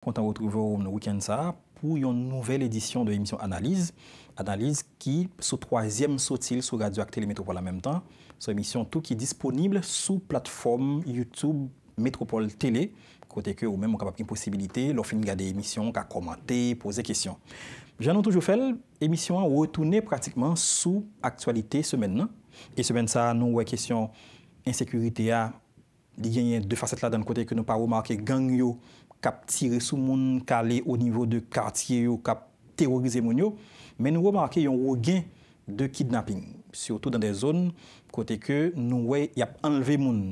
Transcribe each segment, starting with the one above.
Kontan wotrive ou nou wikend sa pou yon nouvel edisyon de emisyon Analyse Analyse ki sou 3èm sotil sou Radio Actele Metropole la mèm tan Sou emisyon tout ki disponible sou platforme YouTube Metropole Tele Kote ke ou mèm ou kapap kin posibilite lò fin gade emisyon, ka komante, pose kesyon Janon Toujoufel, emisyon ou wotoune pratikman sou aktualite semen nan E semen sa nou wè kesyon ensekurite ya Di genyen de faset la dan kote ke nou pa wou marke gang yo kap tire sou moun, ka le o nivou de kartye yo, kap terorize moun yo, men nou waman ake yon ou gen de kidnapping, surtout dan de zone, kote ke nou wey yap enleve moun,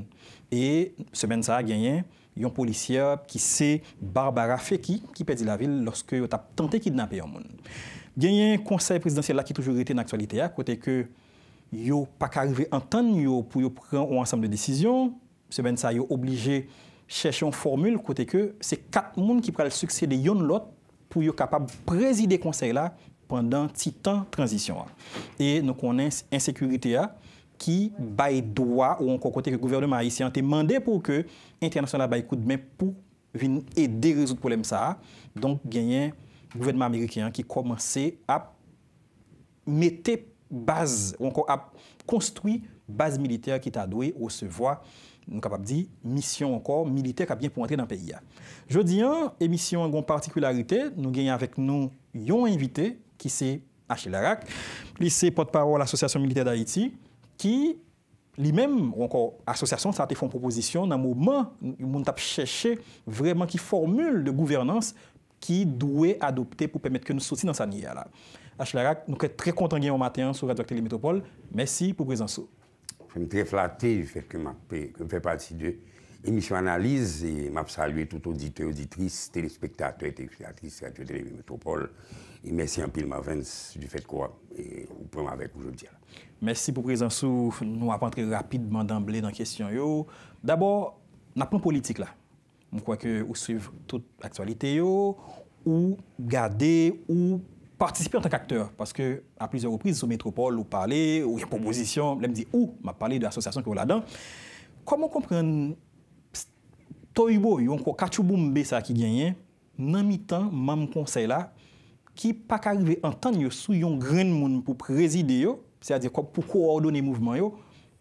e semen sa genyen, yon polisya ki se Barbara Feky, ki pedi la vil, loske yo tap tante kidnapping yon moun. Genyen konsey presidansye la ki toujou rete nan aktualite ya, kote ke yo pa karive an tan yo pou yo pran ou ansam de desisyon, semen sa yo oblije chèche yon formule kote ke se kat moun ki pral sukse de yon lot pou yon kapab prezide konsey la pandan ti tan transisyon a. E nou konen se insèkurite a ki bay doa ou ankon kote ke gouvernement a isi an te mande pou ke internasyon la bay koud men pou vin edè rezout poulem sa a. Donk genyen gouvernement amerikyan ki komanse ap mette base ou ankon ap konstwi base militer ki ta doi ou se vwa nou kap ap di, misyon ankor milite kap gen pou entri nan peyi ya. Jodi an, emisyon ankon partikularite, nou genye avèk nou yon evite, ki se HLRAK, pli se potpawol asosyasyon milite d'Haïti, ki li men, ou ankor asosyasyon, sa te fon proposisyon nan mouman, moun tap chèche, vreman ki formule de gouvernance ki dwe adopte pou pèmèd ke nou soti nan sa niya la. HLRAK, nou kèt tre kontan gen yon maten sou Radio Aktele Metropole, mèsi pou prezant sou. je suis très flatté du fait que je fais partie de l'émission Analyse et je salue tout auditeur, auditrice, téléspectateur, téléspectatrice Radio Télévision Métropole. Et merci en pile, Mavens, du fait quoi et vous prenez avec aujourd'hui. Merci pour présence. Nous allons entrer rapidement d'emblée dans la question. D'abord, nous avons politique là. Je crois que vous suivez toute l'actualité ou garder ou partisipi an tak akteur, paske a plize reprise sou metropole, ou pale, ou yon proposisyon, lem di ou, ma pale de asosasyon ki ou la dan, komon kompre, to yu bo yon kwa kachou boumbe sa ki genyen, nan mi tan, mam konsey la, ki pak arrive an tan yon sou yon gren moun pou prezide yo, pou kwa ordone mouvman yo,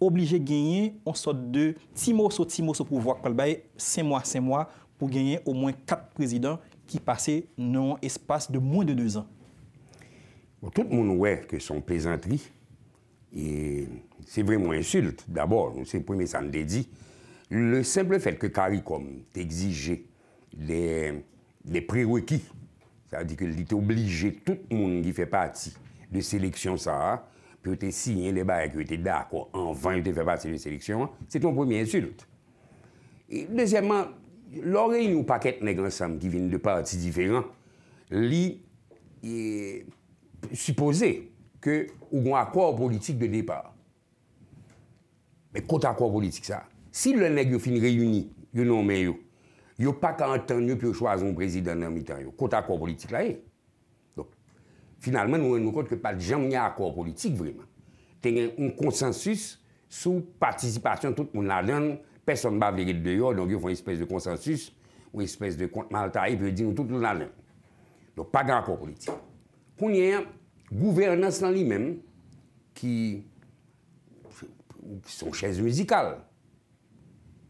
oblije genyen, an sot de ti mou so ti mou so pou vwa kalbay, se mwa se mwa, pou genyen ou mwen kap prezident ki pase nan espase de mwen de 2 an. tout le monde ouais que son plaisanterie, et c'est vraiment insulte, d'abord, c'est le premier, ça me dit. Le simple fait que CARICOM exige les les prérequis, c'est-à-dire qu'il était obligé, tout le monde qui fait partie de sélection ça, puis tu signé les bails, qui était d'accord, en vain, tu fait partie de sélection, c'est ton premier insulte. Et deuxièmement, l'oreille nous paquet de ensemble qui viennent de parties différents, lit et suppose ke ou gwen akor politik de depar. Mè kota akor politik sa. Si lè lè yon fin reyouni, yon nanmen yon, yon pa kanten yon pyo chwa zon prezident nanmitan yon. Kota akor politik la yon. Finalmen, nou mwen nou kote ke pal jam yon akor politik vreman. Ten gen yon konsensus sou participasyon tout moun la lèn, person ba verit de yon, donk yon fwen espèze de konsensus ou espèze de kont malta yon, yon tout moun la lèn. Non pa gen akor politik. Poun yon yon, gouvernance dans lui-même qui sont chaises musicales.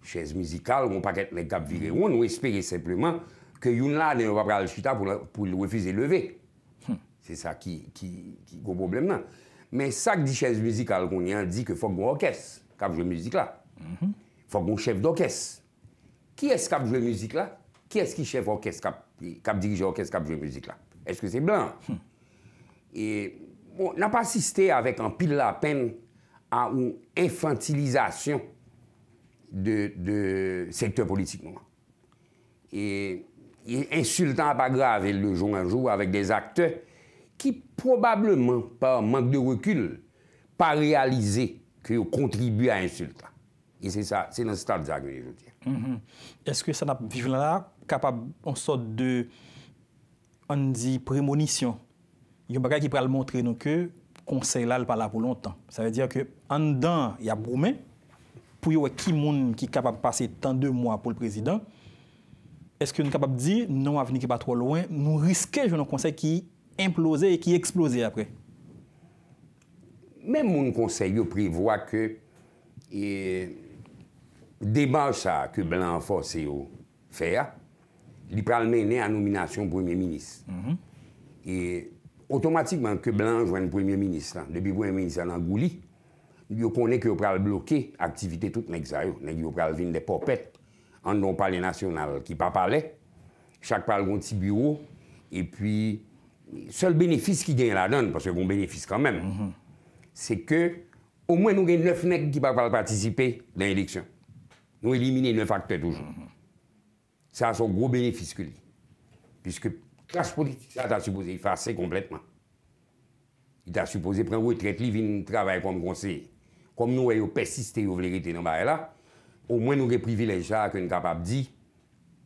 Chaises musicales, on ne peut pas paquet les cap virés, on espère simplement que a ne va pas le chita pour, pour le refuser lever. Hmm. C'est ça qui qui qui gros problème là. Mais ça que dit chaise musicale qu'on a dit que faut qu'on orchestre cap joue musique là. Mm -hmm. Faut qu'on chef d'orchestre. Qui est-ce qui la musique là Qui est-ce qui chef d'orchestre, cap cap diriger orchestre joue musique là Est-ce que c'est blanc hmm et bon, n'a pas assisté avec un pile la peine à une infantilisation de, secteur politique. Et, insultant pas grave le jour en jour avec des acteurs qui probablement, par manque de recul, pas réalisé qu'ils contribuent à insulter. Et c'est ça, c'est dans ce stade je veux mm-hmm. Est-ce que ça n'a pas là capable en sorte de on dit prémonition yon baka ki pral montre nou ke konsey lal pala pou lontan. Sa ve diya ke andan yon broumen, pou yon wè ki moun ki kapap pase tan 2 mwa pou l prezident, eske yon kapap di, nou avni non, ki patro louen, nou riske joun yon konsey ki implose e ki eksplose apre. Mèm moun konsey yo privwa ke deban sa ke blan fò seyo fè a, li pral mène an nominasyon broumen minis. Mm-hmm. E Otomatikman ke blanj wèn premier ministran, debi wèn ministran an gouli, yo konen ke yo pral bloke, aktivite tout nek sa yo, nek yo pral vin de popet, an nou pale nasyonal ki pa pale, chak pale goun ti bureau, e pi sol benefis ki gen la don, parce yon bon benefis kanmen, se ke ou mwen nou gen nefnek ki pa pale patisipe l'indiksyon. Nou elimine nef akte toujou. Sa son goun benefis ke li. Piske, Kras politik sa ta supose yi fase kompletman. Yi ta supose pren mm-hmm. ou yi trete li vin yi trabay kon kon se. Kon nou yi yo pesiste yi yo vlerite nan bae la, ou mwen nou reprivilèj sa ak yon kapap di,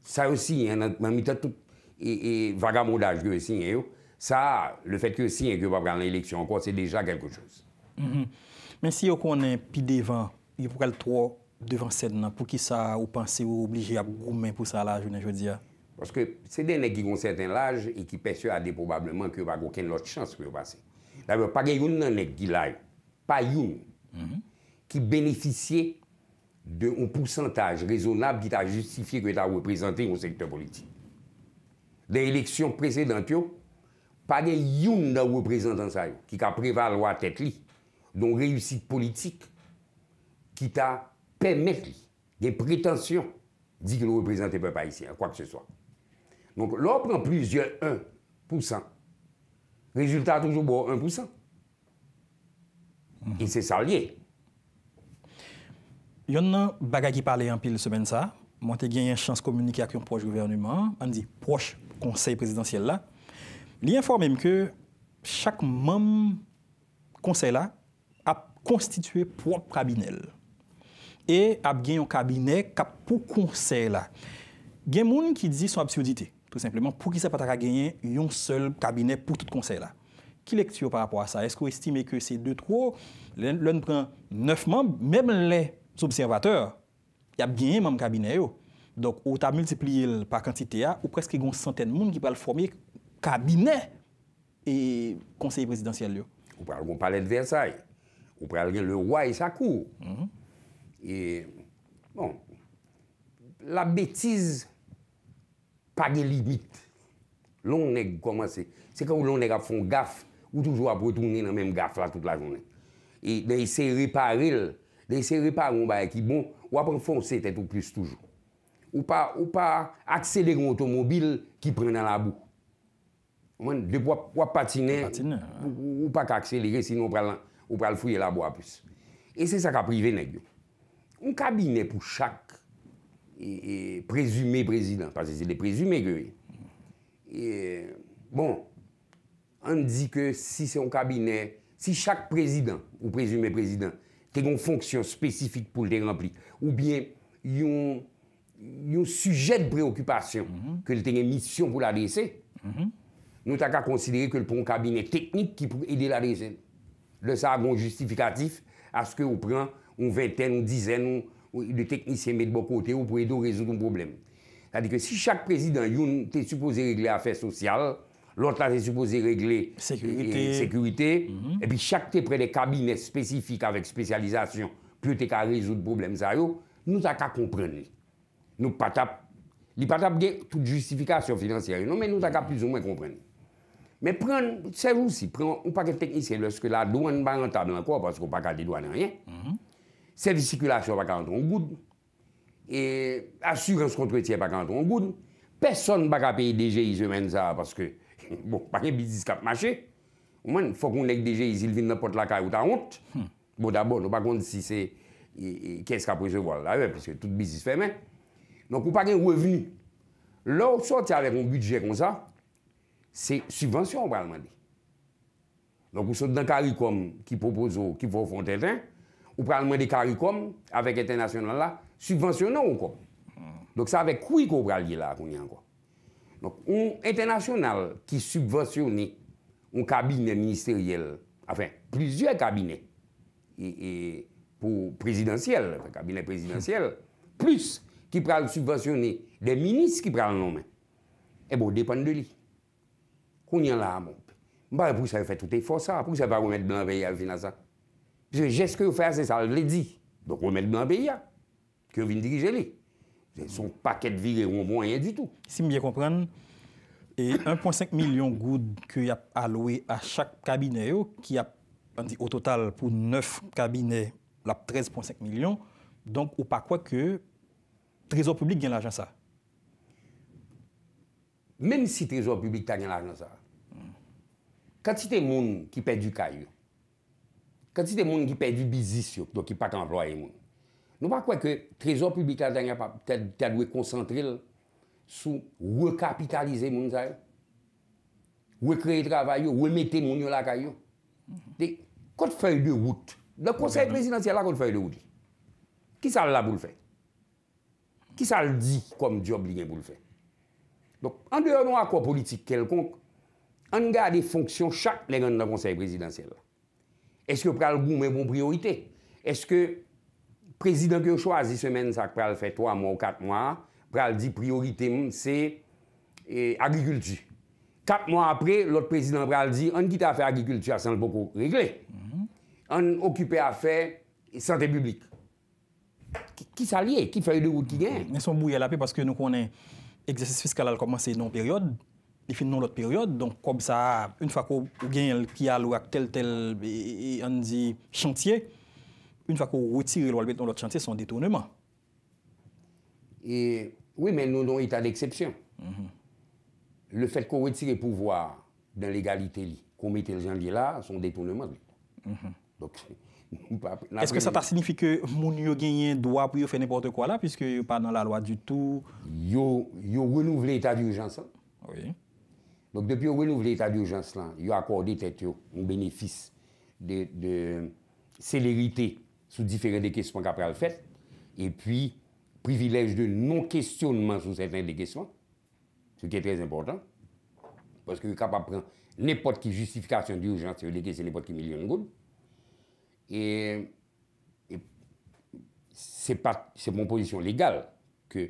sa yon si yon nan mwen mitat tout. E vaga modaj ge yon si yon yo, sa le fèt ke yon si yon yon va pran l'eleksyon an kon, se deja kelko chos. Men si yo konnen pi devan, yo pou kal to devan sèd nan, pou ki sa ou panse ou oblige a groumen pou sa la jounen jodi ya? Parce que c'est des nègres qui ont un certain âge et qui persuadent probablement qu'ils n'ont aucune autre chance pour passer. D'ailleurs, pas une gens qui ont pas mhm. qui bénéficiait d'un pourcentage raisonnable qui a justifié que tu as représenté au secteur politique. Dans élections précédente, pas de youn dans représentant ça qui a prévalu à tête li, dont réussite politique qui t'a permis des prétentions dit qu'il représentait le peuple haïtien, quoi que ce soit. Donk lor pren plus, yon 1%. Rezultat toujou bo 1%. Yon se sa liye. Yon nan baga ki pale yon pil semen sa, mwante gen yon chans komunike ak yon proj governman, an di proj konsey prezidentyel la, li informem ke chak mam konsey la ap konstituye proj kabinel. E ap gen yon kabinel kap pou konsey la. Gen moun ki di son absurditey. tout simplement pou ki se patak a genyen yon sel kabinet pou tout konsey la. Ki lektyo par rapport a sa? Esko estime ke se de tro, l'en pren neuf mamb, mèm lè soubservateur, yab genyen mamb kabinet yo. Donk ou ta multiplye par kantite a, ou preske yon centen moun ki pral formye kabinet e konsey presidansyel yo. Ou pral gen le palet versay, ou pral gen le waj sakou. E, bon, la betiz... pa de limite. Loun neg koman se. Se ka ou loun neg ap fon gaf, ou toujwa pou toune nan menm gaf la tout la jounen. E de ese repare l, de ese repare mou ba e ki bon, ou ap enfonse tet ou plus toujou. Ou pa akseler an automobil ki pren nan la bou. Oman, de pou ap patine, ou pa kakselere, sinon ou pral fouye la bou a plus. E se sa ka prive neg yo. Un kabine pou chak e prezume prezident, pa se se de prezume gewe. E, bon, an di ke si se yon kabinet, si chak prezident ou prezume prezident tenyon fonksyon spesifik pou le te rempli, ou bien yon yon suje de preokupasyon ke mhm. mhm. le tenyon misyon pou la dese, nou ta ka konsidere ke le pou yon kabinet teknik ki pou ede la dese. Le sa yon justifikatif aske ou pren ou venten ou dizen ou ou de teknisyen met bo kote ou pou edo rezout un problem. Tadi ke si chak prezidant yon te supposé regle afez sosyal, lontan te supposé regle... Euh, Sekurite. Euh, Sekurite. Mhm. E pi chak te pre de kabine spesifik avèk spesyalizasyon, pou ete ka rezout problem sa yo, nou ta ka komprenne. Nou patap... Li patap gen tout justifikasyon finansyaryon, nou men nou ta ka non, plus ou mwen komprenne. Men pren, se rou si, pren ou pak ete teknisyen, lòske la douan ban anta nan kwa, paskou pak ati douan nan ryen, servisikulasyon pa kanton goud, e asyrens kontretye pa kanton goud, peson pa ka peye DJI ze men sa, paske, bon, pa gen bizis ka te mache, ou men, fokoun ek DJI zilvin nan pot la kay ou ta ont, bon, da bon, ou pa kont si se, ki eska prezevo la e, peske tout bizis fe men, non pou pa gen revi, lor sorti avek an budget kon sa, se subvensyon pralman de. Non pou se dankarikom ki popozo, ki profonte ten, Ou pralman de karikom avèk internasyonan la, subwansyonan ou kon. Donk sa avèk kouy ko pralye la kon yon kon. Donk ou internasyonan ki subwansyonan ou kabine ministeriyel, afèn, plizye kabine, pou prezidansyel, kabine prezidansyel, plus ki pral subwansyonan eh bon, de minis ki pralman, e bon depan de li. Kon yon la, bon. Mba pou se fè tout e fosa, pou se fè ou mèt blanveye al finasa. Pise jeske ou fè ase sa lè di. Donk ou mèd nan beya. Kyo vin dirije li. Son paket virè ou mwenye di tou. Si mbyè komprèn, e 1.5 milyon goud kyo ap alowe a chak kabine yo, ki ap, an di, o total pou 9 kabine, lap 13.5 milyon, donk ou pa kwa ke trezor publik gen l'ajan sa. Mèm si trezor publik gen l'ajan sa, kwa ti te moun ki pè du kay yo, Kansi te moun ki pe di bizis yo, do ki pak employe moun. Nou pa kwe ke trezor publikal danyan pa te dwe konsantril sou we kapitalize moun zay. We kreye travay yo, we mette moun yo lakay yo. De, kote fay de wout. Le konsey presidansyel la kote fay de wout. Ki sal la bou l fay? Ki sal di kom job li gen bou l fay? Donk, an deyon an akwa politik kelkonk, an gade fonksyon chak le gen nan konsey presidansyel la. Eske pral boum e bon priorite? Eske prezident ki yo chwa zi semen sa pral fe 3 moun, 4 moun, pral di priorite hmm, moun se eh, agrikultu. 4 moun apre, lot prezident pral di, an ki ta fe agrikultu a san l poko regle. An okipe a fe sante publik. Ki salye? Ki fay de gout ki gen? Neson bouye la pe, paske nou konen egzestis fiskal al komase yon peryode. li fin nou lot peryode, donk kom sa, un fakou gen el ki alou ak tel tel anzi chantye, un fakou witi relo albet nou lot chantye, son detourneman. Oui, men nou nou eta l'eksepsyon. Le fet kou witi repouvoir dan legalite li, kou mette jan li la, son detourneman. Est-ce que sa ta signifi ke moun yo genyen doa pou yo fe nipote kwa la, pwiske yo pa nan la loa du tou? Yo renouvle eta virjansan. Oui. Donc, depuis renouvellement de l'état d'urgence, il a accordé un bénéfice de, célérité sur différents des questions qu'après le fait, et puis privilège de non-questionnement sur certains des questions, ce qui est très important, parce que capable de prendre n'importe quelle justification d'urgence, c'est n'importe quel million de gouttes. Et, et c'est pas c'est mon position légale que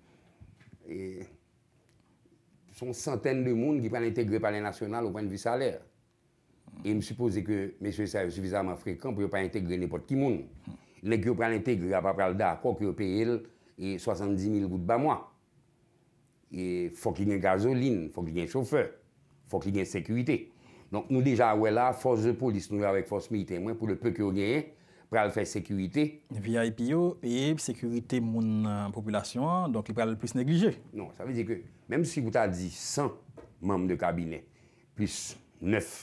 E, son santen de moun ki pran integre pa hmm. le nasyonal ou pen de vi saler. E msupose ke mèche sa yon soufisaman frekant pou yon pran integre nepot ki moun. Lè ki yon pran integre apapal da, kwa ki yon peye el, e 70 000 gout ba mwa. E fok li gen gazoline, fok li gen chauffeur, fok li gen sekurite. Non nou deja wè la, fos de polis nou avèk fos mi temwen pou le pek yon genye. pral fè sekurite. Via IPO, e sekurite moun popolasyon, donk li pral plus neglige. Non, sa vize ke, menm si kouta di 100 mame de kabine, plus 9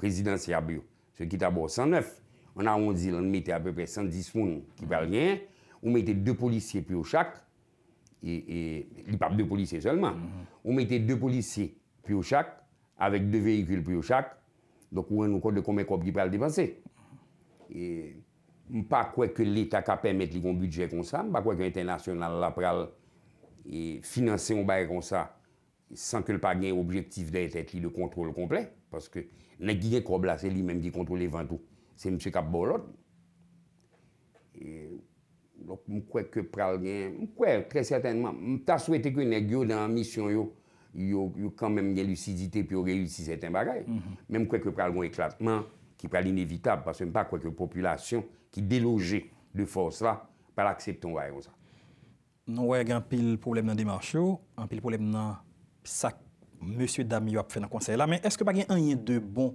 prezidansi abyo, se kit abo 109, an a on zil an mette apèpè 110 foun ki pral vyen, ou mette 2 polisye priyo chak, li pap 2 polisye seulement, ou mette 2 polisye priyo chak, avèk 2 veyikul priyo chak, donk ou an nou kote de komekop li pral depase. E... m pa kwe ke l'Etat kape met li kon budget kon sa, m pa kwe ke internasyonal la pral e finanse yon baye kon sa san ke l pa gen objektif de ete li le kontrol komple, paske, nan ki gen kwa blase li menm di kontrol evanto, se mse Kap Bolot. E, lop m kwe ke pral gen, m kwe, kre sètenman, m ta souwete ke nenk yo nan misyon yo yo yo kan menm gen lucidite pi yo relutsi sèten bagay, menm mm-hmm. kwe ke pral yon eklatman, ki pral inévitab, paske m pa kwe ke populasyon ki deloje de fos la, pal aksepton wè yon sa. Nou wè yon pil problem nan dimach yo, an pil problem nan sa monsye dame yo ap fè nan konsey la, men eske pa gen an yon de bon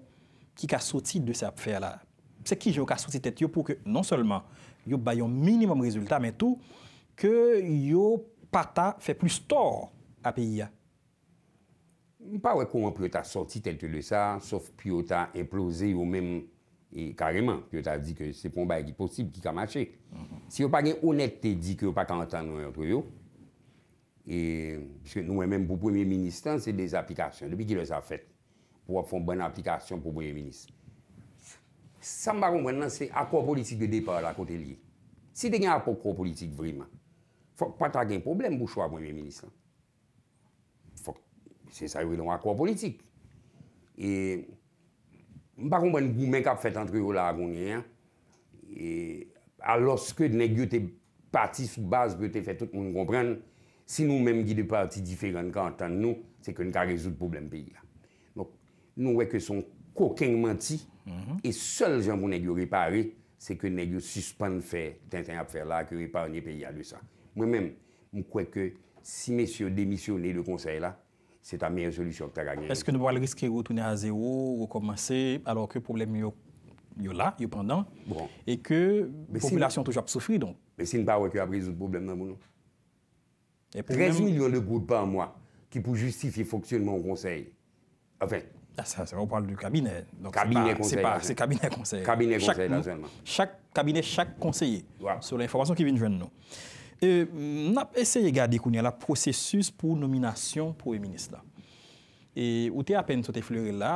ki ka soti de sa ap fè la? Se ki yo ka soti tèt yo pou ke, non seulement, yo bayon minimum rezultat, men tou, ke yo pata fè plus tor ap yi ya? Pa wè kon wè pou yo ta soti tèt le sa, saf pou yo ta implose yo menmou. E kareman, ki yo ta di ke se pon bay ki posib, ki kamache. Si yo pa gen onekte di ki yo pa kantan nou yon troyo, e, pske nou men men pou premier ministan, se des aplikasyon, depi ki lè sa fèt, pou ap fon bon aplikasyon pou premier ministan. San baron mwen nan se akwa politik de depa la kote liye. Si te gen akwa politik vreman, fok pa ta gen problem bou chwa premier ministan. Fok, se sa yon akwa politik. E... Mpa konpwen, mwen kap fet antre yo la a rounye. E, aloske, negyo te pati sou base, pou te fet tout moun kompren, si nou menm gide pati diferent ka an tan nou, se kon ka rezout poublem peyi la. Mwen bon, wè ke son kokeng manti, mhm. e sol jan pou negyo repare, se kon negyo suspande fe, ten ten ap fe la, ke repare nye peyi a lè sa. Mwen menm, mwen kwen ke, si mèsyo demisyonè le konsey la, c'est ta meilleure solution que tu as gagnée. Est-ce que nous allons risquer de retourner à zéro, recommencer, alors que le problème est là, est pendant, et que la population si toujours souffrir donc Mais si nous pas que résoudre le problème dans nous. 13 millions de groupes par mois qui pour justifier le fonctionnement au conseil. Enfin, ah, ça, on parle du cabinet. cabinet conseil. C'est cabinet conseil. Cabinet conseil, Chaque cabinet, chaque conseiller, sur l'information qui vient de nous. E nap eseye gade kounye la prosesus pou nominasyon pou e minis la. E ou te apen sote fleure la,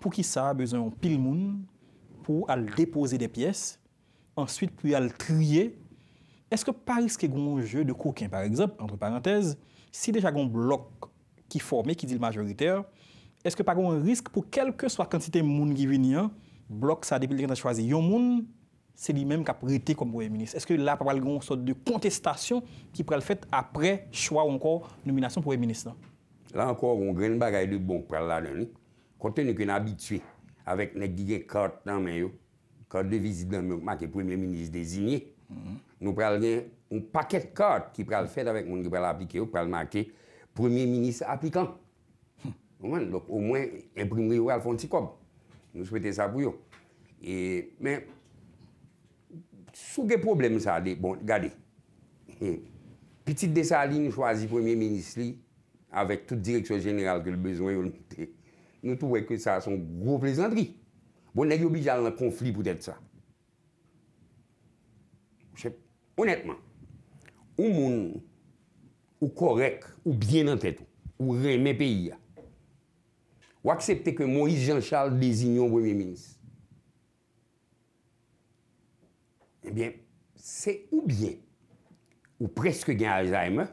pou ki sa bezon pil moun pou al depose de piyes, answit pou al triye, eske pa riske goun je de kouken? Par exemple, entre parenthèse, si deja goun blok ki formé, ki di l majoriter, eske pa goun riske pou kelke swa kantite moun givini an, blok sa depil gen a chwaze yon moun, se li menm ka prete kon mwen menis. Eske la pa pal gen yon sot de kontestasyon ki pral fet apre chwa ankon nominasyon mwen menis nan? La ankon, yon gren bagay de bon pral la den nou. Konten yon ken abitwe, avèk nek di gen kart nan men yo, kart de vizit nan men yo, makè premier menis dezigné, nou pral gen yon paket kart ki pral fet avèk mwen gen pral aplike yo, pral makè premier menis aplikant. Ou mwen, lop, ou mwen, imprimi yo al fon ti kob. Nou sou pete sa pou yo. Men, Sou ke problem sa de? Bon, gade. Petite de sa li nou chwazi premier ministre li, avèk tout direksyon jeneral ke l'bezouan yon, nou touwèk ke sa son gros plezantri. Bon, nèk yo bijal nan konflik pou tèt sa. Honètman, ou moun, ou korek, ou bien an tèt ou, ou remè peyi ya, ou akseptè ke Moïse Jean Charles lesignon premier ministre, Ebyen, se oubyen, ou preske gen alzayme,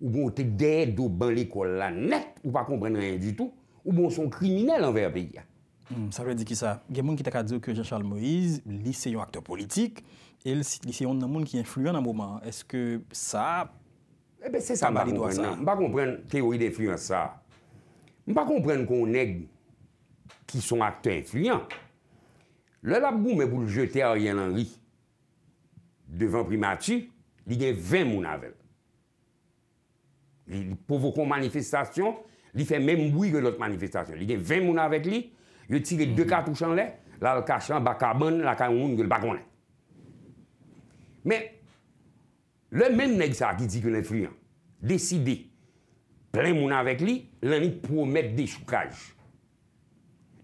ou bon te dedo ban l'ekola net, ou pa komprende reyen di tout, ou bon son kriminel an verbi. Hmm, sa re di ki sa, gen moun ki takadze ou ke Jean-Charles Moïse, liseyon akteur politik, el liseyon nan moun ki influyen an mouman, eske sa? Ebyen, eh se sa mba komprende nan, mba komprende teoride influyen sa, mba komprende konen ki son akteur influyen. Lè la pou mè pou l'jete a rien l'anri devan primati, li gen 20 moun avèl. Li povokon manifestasyon, li fè mèm woui gè l'ot manifestasyon. Li gen 20 moun avèk li, li yo tivè dè katouchan mhm. lè, lal kachan bakabon lakayoun gè l'bakoun lè. Mè, lè mèm nè gisa ki di kè nè fluyan, deside, plè moun avèk li, lè ni pou mèt dè choukaj.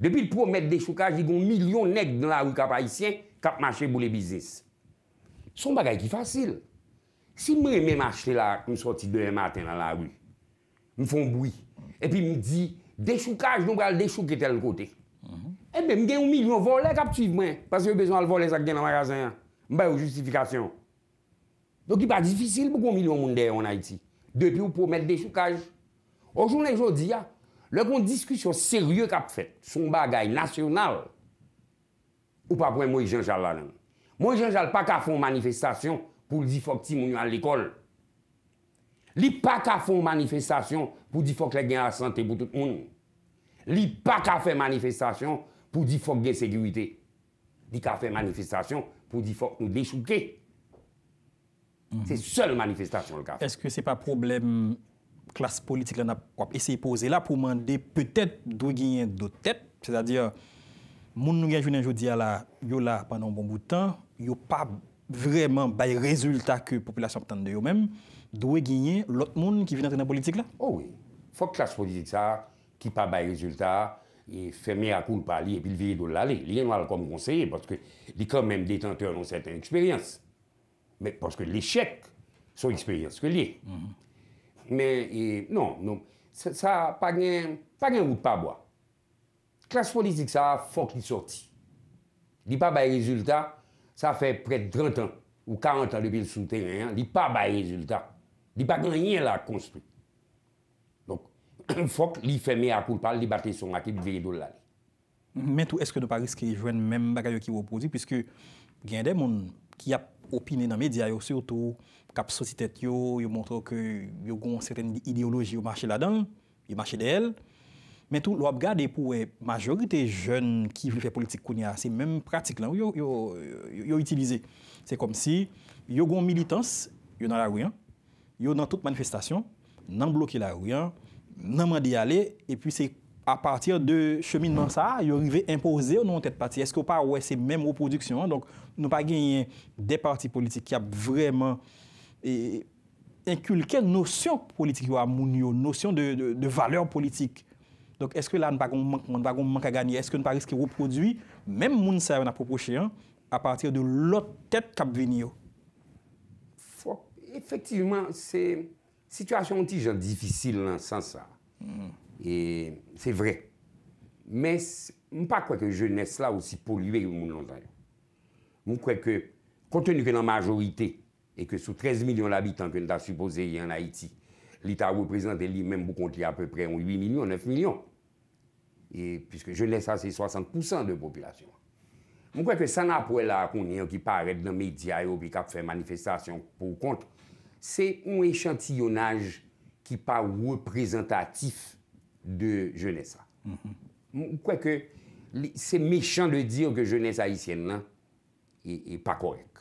Depi pou mèd deshoukaj, y goun milyon neg nan la rou kap Haitien kap mache bou le bizis. Son bagay ki fasil. Si mè mè mè mâchele la mè sorti dene matin nan la rou, mè fon boui, epi mè di deshoukaj nou gwa l'deshouk etè l'kote. Ebe mè gen yon milyon volè kap tiv mè, pasè yon bezon al volè sak gen nan magazin, mè bay ou justifikasyon. Donk yon pa difisil pou goun milyon moun dey an Haiti. Depi ou pou mèd deshoukaj, ojoun lè jodi ya, ah, Le kon diskusyon seryou kap fet, son bagay nasyonal, ou pa pouen mwen jenjal la nan. Mwen jenjal pa ka fon manifestasyon pou di fok ti moun yo an l'ekol. Li pa ka fon manifestasyon pou di fok lè gen a sante pou tout moun. Li pa ka fe manifestasyon pou di fok gen segywite. Li ka fe manifestasyon pou di fok nou deshouke. Mhm. Se sol manifestasyon l'kafe. Est-ce que se pa problem... klas politik lan ap wap esey pose la pou mande petet dwe ginyen do tep, se zadi yo, moun nou gen jounen jodi ala, yo la panan bon boutan, yo pa vremen bay rezultat ke populasyon optante de yo men, dwe ginyen lot moun ki vin entre nan politik la? Oh oui, fok klas politik sa, ki pa bay rezultat, e fe merakoun pa li, epi l vye do l ale, li yon wale kom konseye, pwoske li kan men detente anon seten eksperyans, mwen pwoske l eshek son eksperyans ke liye. Mwen pwoske l eshek son eksperyans ke liye. Men, non, non, sa pa gen, pa gen wou pa bo. Klas politik sa, fok li sorti. Di pa baye rezultat, sa fe prete 30 an ou 40 an depil sou teren, di pa baye rezultat. Di pa gen yon la konstru. Donk, fok li feme akoulpal, li bate son akil, veye do lal. Men tou eske de Paris ki jwen men bagay yo ki wopo di, pwiske gen de moun ki ap opine nan medya yo se wotou, kap sotitet yo, yo montro ke yo gon certain ideoloji yo mache la dan, yo mache de el, men tou lop gade pou e majorite jen ki vleve politik koun ya, se men pratik lan, yo yo utilize. Se kom si, yo gon militans, yo nan la ouyan, yo nan tout manifestasyon, nan bloke la ouyan, nan mandi ale, e pi se a partir de chemin nan sa, yo rive impose ou nou an tete pati. Eske ou pa, we, se men ou produksyon, an, donk nou pa genyen de parti politik ki ap vreman e, e inkulke nosyon politik yo a moun yo, nosyon de valeur politik. Donk eske la, moun bagon mou manka gani, eske moun paris ki woprodui, menm moun sa ven apropo chen, apatir de lot tèt kap ven yo. Efektiveman, situasyon ti jan difisil lan san sa. E, se vre. Men, mou pa kweke je nes la ou si poliwe moun anvay. Mou kweke, kontenu ke nan majorite, et que sous 13 millions d'habitants que nous avons supposé y en Haïti, l'État représente lui-même, pour compter à peu près 8 millions, 9 millions. Et puisque jeunesse, c'est 60% de population. Je crois que ça n'a pas là qu'on qui paraît dans les médias et qui fait manifestation pour contre C'est un échantillonnage qui n'est pas représentatif de jeunesse. Mm-hmm. Je crois que c'est méchant de dire que jeunesse haïtienne n'est hein, pas correcte.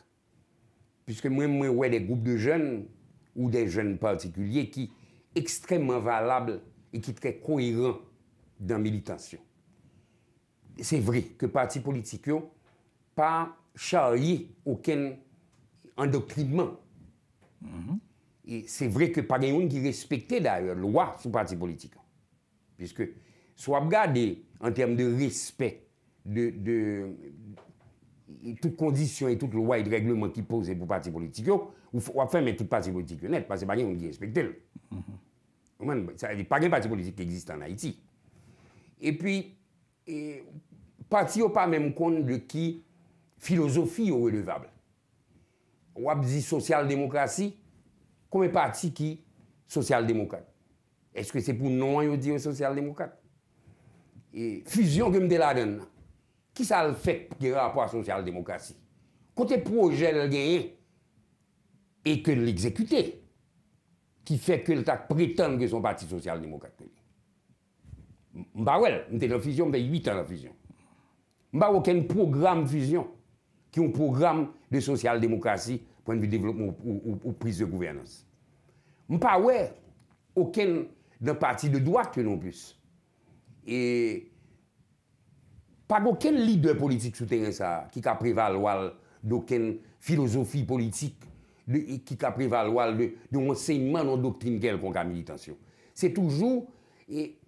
Puisque moi, moi, ouais, des groupes de jeunes ou des jeunes particuliers qui extrêmement valables et qui très cohérents dans la militation. C'est vrai que parti politique pas charrié aucun endoctrinement. Mm-hmm. Et c'est vrai que pas qui respectait d'ailleurs loi sous parti politique. Puisque soit regardé en termes de respect de, Toute kondisyon et tout le waj de reglement ki pose pou pati politik yo, wap fèm et tout pati politik yo net, pasè pa gen yon ki respekte lò. Mm-hmm. Ou men, pa gen pati politik ki egziste an Haiti. Et puis, pati yo pa mèm kon de ki filosofi yo relevable. Wap di social-demokrasi, kome pati ki social-demokrasi. Est-ce que c'est pou non yo dire social-demokrasi? Et fusion gèm de la dene, Ki sa al fèk pou kè rapor a sosyal-demokrasi? Kote projèl al gèye e kè l'exekutè ki fèk kè l'atak prétende kè son pati sosyal-demokrasi. M'ba wèl, m'te l'offizyon, m'fè 8 an l'offizyon. M'ba wèl, m'pou kè n'programme fizyon ki yon programme de sosyal-demokrasi pou n'vi dèveloppme ou prise de gouvernance. M'pa wèl, wèl, m'pou kè n'apati de doak kè non plus. E... Pag oken lider politik souterren sa, ki ka prevalwal doken filosofi politik, ki ka prevalwal de monsenman an doktrine ke l kongra militansyon. Se toujou,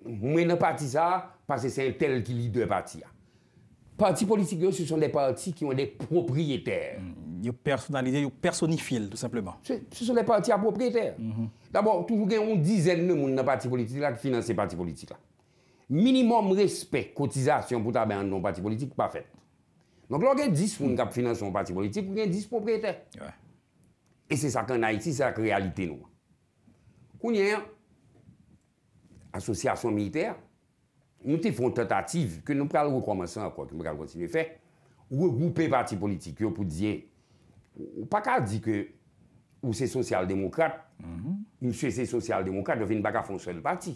mwen nan pati sa, pase se entel ki lider pati a. Pati politik yo, se son de pati ki yon de propryete. Yo personalize, yo personifile tout simplement. Se son mm-hmm. de pati a propryete. D'abord, toujou gen yon dizenne moun nan pati politik la ki finanse pati politik la. Minimum respek, kotizasyon pou tabe an non-pati politik, pa fet. Nonk lor gen dis pou nou kap finansyon an pati politik, gen dis pou prete. E se sak an a iti, se sak realite nou. Koun gen, asosyasyon militer, nou te fon tentative, ke nou pral rou koman san akwa, ki mou kal kontine fe, rou roupe pati politik, yo pou diye, ou pakal di ke, ou se sosyal-demokrate, mm-hmm. ou se sosyal-demokrate, devine baka fon chwele pati.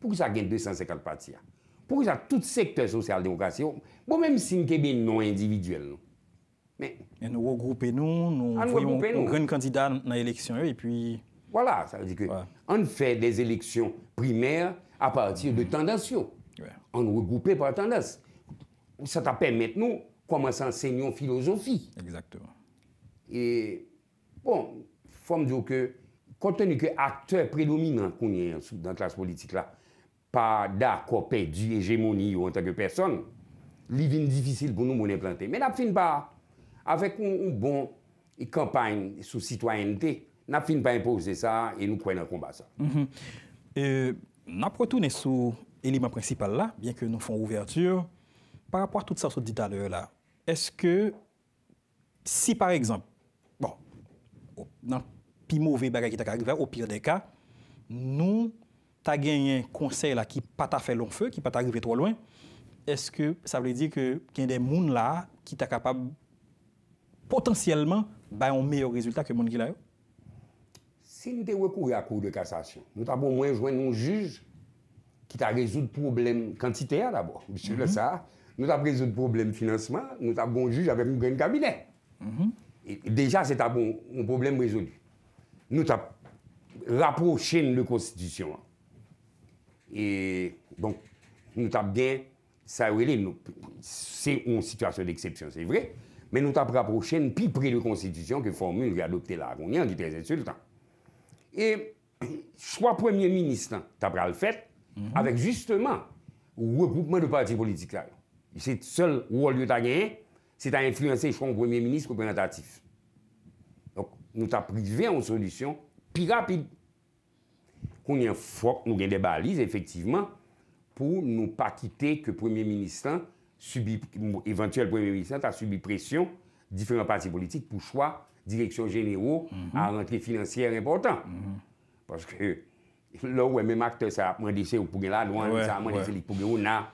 Pou ki sa gen 250 pati ya? Pou ki sa tout sektor sosyal-demokrasi yo? Bo mèm sin kebe non individuel nou. Men. En nou regroupe nou, nou ah, voyon un gren kandida nan eleksyon yo, et puis... Voilà, sa di ke, an fè des eleksyon primèr a patir de tendasyon. An regroupe par tendas. Sa tapè mèt nou koman san sènyon filozofi. Exactement. Et, bon, fòm di yo ke, konten yon ke akteur predominant kon yon dans klas politik la, pa da kopè du egemoni ou anta ke person, li vin difisil pou nou moun implante. Men ap fin pa, avek moun bon kampany sou sitwanyente, nap fin pa impose sa e nou kwen mhm. euh, nan konba sa. Nap wè tou nè sou elima prinsipal la, byen ke nou foun ouvertur, par ap wè tout sa sou dit alè la, eske si par egzamp, bon, nan pi mou vi bagay ki tak a rive, ou pi r de ka, nou, as gagné un conseil là qui pas t'a fait long feu, qui pas t'a arrivé trop loin, est-ce que ça veut dire que qu'il y a des gens là qui t'a capable potentiellement d'avoir ben, un meilleur résultat que monde qui là Si nous avons recours à la Cour de cassation, nous avons au moins joindre un juge qui t'a résolu le problème quantitaire d'abord. Monsieur mhm. le ça, nous avons résolu le problème financement, nous avons un juge avec un grand cabinet. Mhm. Et déjà, c'est un, bon, problème résolu. Nous avons rapproché de la Constitution. Et donc, nous avons bien, ça c'est une situation d'exception, c'est vrai, mais nous avons rapproché une plus près de la Constitution que formule adopté la qui est très insultant. Et soit Premier ministre, tapons le fait, mhm. avec justement regroupement de partis politiques là. C'est seul rôle que tu gagné, c'est à influencer Premier ministre représentatif. Donc, nous avons privé en solution plus rapide qu'on y nous des balises, effectivement, pour ne pas quitter que Premier ministre subit, éventuel Premier ministre a subi pression différents partis politiques pour choix, direction généraux, à rentrée financière importante. Parce que là où même acteur, ça a demandé mhm. mhm. c'est pour la loi ça a demandé ouais. pour on a.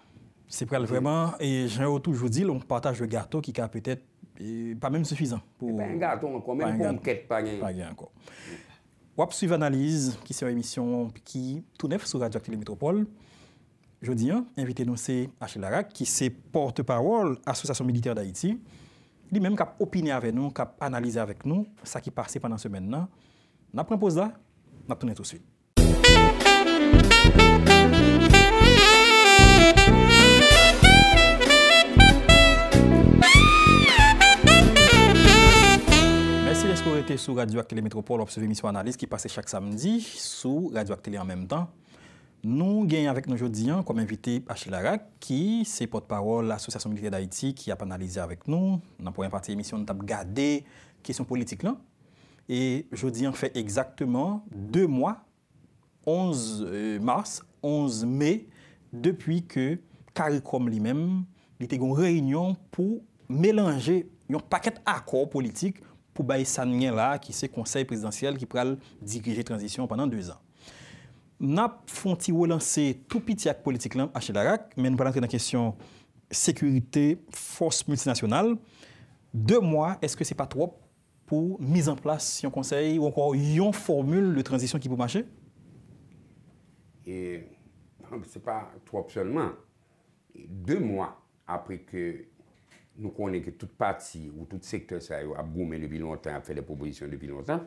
C'est vraiment, et j'ai toujours dit, on partage le gâteau qui a peut-être pas même suffisant. Pour... Et eh ben, un gâteau, quand même, une ne Pas encore. Wap Suiv Analyse, ki se yon emisyon ki tounef sou Radio Aktele Metropole. Jodi, invite nou se H.L. Arak, ki se porte-parole Asosasyon Militaire d'Haïti. Li menm kap opine ave nou, kap analize ave nou, sa ki parse pandan semen nan. Naprempose da, nap toune tout suite. METROPOL Sous radio Aktele Metropole, observé misyon analise ki pase chak samedi sous radio Aktele en mèm tan. Nou gen yon avèk nou Jodyan kom invité Achela Rak ki se pot parol asosyasyon milite d'Haïti ki ap analize avèk nou nan pouyen pati emisyon nou tap gade kisyon politik lan. Et Jodyan fè ekzaktman 2 mwa, 11 mars, 11 mai depwi ke Karikom li mèm li te goun reynyon pou mélange yon paket akor politik pour baisser là, qui c'est conseil présidentiel qui pourra diriger transition pendant deux ans. Nous avons relancer tout petit acte politique là, à Chédarac, mais nous parlons de la question sécurité, force multinationale. Deux mois, est-ce que ce n'est pas trop pour mise en place un conseil ou encore une formule de transition qui peut marcher Et ce n'est pas trop seulement. Deux mois après que nou konen ke tout pati ou tout sektor sa yo ap gomen depi lontan, ap fè depi lontan,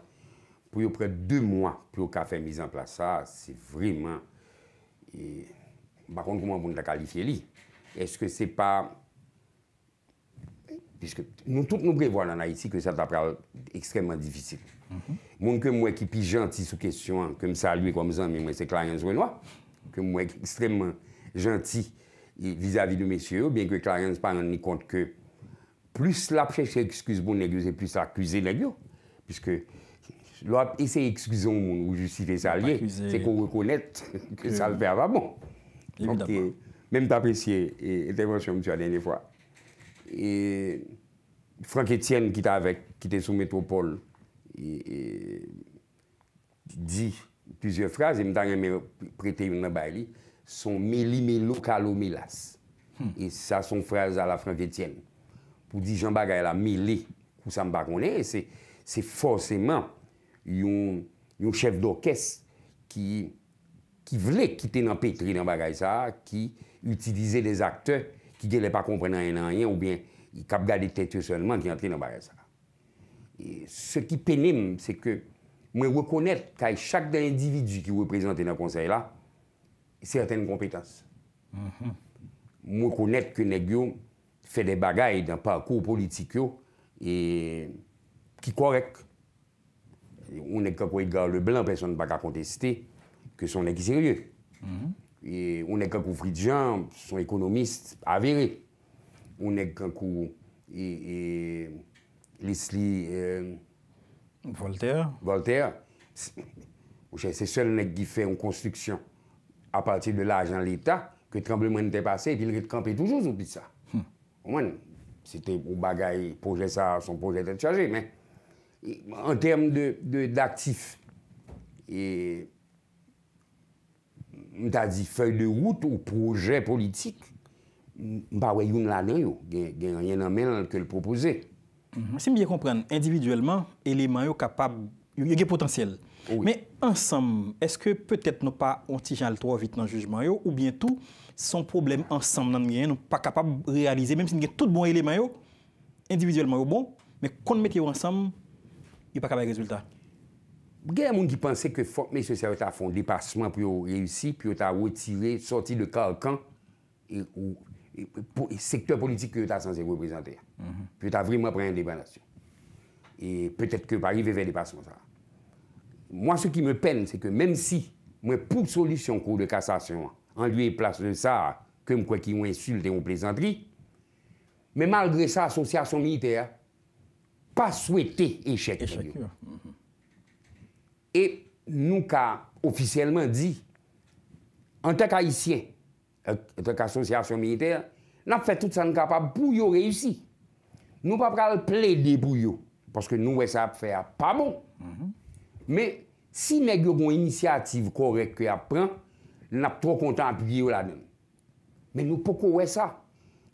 pou yo prè dè mwa pou yo ka fè mizan plasa, se vreman, bakon kouman pou nou la kalifye li, eske se pa, nou tout nou brevoan an a iti ke sa ta pral ekstremman difisil. Mm-hmm. Moun ke mwen ki pi janti sou kesyon, ke m saluè kwa m zan, mi mwen se klayans wè noa, ke mwen ek ekstremman janti visavi nou mesye yo, bin ke klayans pa nan ni kont ke Plis lap chèche ekskouz pou nè gyo, se plis akouzè nè gyo. Piske lò ap ese ekskouzè ou justife sa liye, se kou rekounèt ke sal fè ava bon. Mè m t'apresye et te vòs chèm t'yò a dènyè fwa. E Frank Etienne ki t'avek, ki t'è sou metropol e di plusieurs frases, m t'anè mè prete yon nè bay li, son me li me lokal ou me las. Hmm. E sa son frase a la Frank Etienne. ou di jan bagay la mele kousan bakone, e se foseman yon chef d'orkes ki vle kite nan petri nan bagay sa, ki utilize des akte ki gèle pa kompren nan yon nan yon, ou bien yon kap gade tentu seman ki antre nan bagay sa. E se ki penim, se ke mwen wakonet kaj chak de individu ki wapresente nan konsey la, certaine kompetans. Mm-hmm. Mwen wakonet ke negyo fè de bagay dan pankou politik yo ki korek. O nek kakou Edgar Leblanc, peson baka konteste, ke son nek isirye. O nek kakou Fridjian, son ekonomist avire. O nek kakou Leslie euh, Voltaire. Se sol nek ki fè an konstruksyon a pati de laj an l'Etat ke tremblemen te pase e vilre te kampe toujou zoupi sa. Mwen, se te ou bagay proje sa, son proje te chaje, men. En term de d'aktif, e, mwen ta di fey de wout ou proje politik, mwen pa weyoun lanen yo, gen rien nan men nan ke l'propose. Mwen mm-hmm. sim biye kompren, individuellement, eleman yo kapab, yo ge potansyel. Mais ensemble, est-ce que peut-être nous pas on tient le droit vite dans le jugement yo ou bien tout, son problème ensemble n'en vient, nous pas capable de réaliser même si nous y a tout bon élément yo, individuellement yo bon, mais quand nous mettons ensemble il n'y a pas capable de résultat. Il y a un monde qui pensait que Fort-Mécio c'est un fonds de dépassement pour réussir pour retirer, sortir de carcan et secteur politique que l'on a censé représenter. Mhm. Pour vraiment prendre des bannations. Et peut-être que Paris va faire des passements ça. Mwen se ki me pen, se ke mèm si mwen pou solusyon kou de kassasyon an luy plas de sa ke mkwe ki mwen insulte mwen plesantri, mwen malgre sa asosyasyon militer, pa souwete eshek yo. E nou ka ofisyelman di, an te ka isyen et te ka asosyasyon militer, nan fè tout sa nkapa bouyo reysi. Nou pa pral ple de bouyo, paske nou wè sa fè pa moun, mwen Si ne gyo gwen inisiativ korek ke apren, nan ap tro kontan ap gyo la den. Men nou poko wè sa.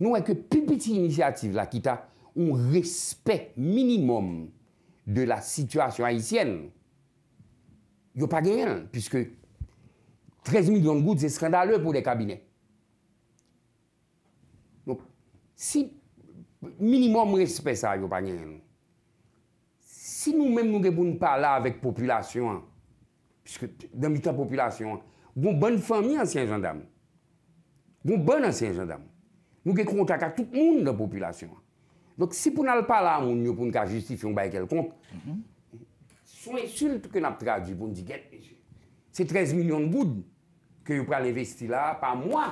Nou wè ke pi piti inisiativ la kita, ou respè minimum de la situasyon Haitienne, yo pa genyen, puisque 13 milyon gout zeskenda lè pou de kabinet. Nou, si minimum respè sa yo pa genyen, si nou men nou repoun pa la avèk populasyon, Piske, dami ta popilasyon, bon bon fami ansyen jandam. Bon bon ansyen jandam. Nou ge kontak a tout moun de popilasyon. Donk si pou nan pala, moun yo pou nka justif yon bay kel kont, sou insult ke nap tradi, pou n di gen, se 13 milyon de goud, ke yo pral investi la, pa mwa,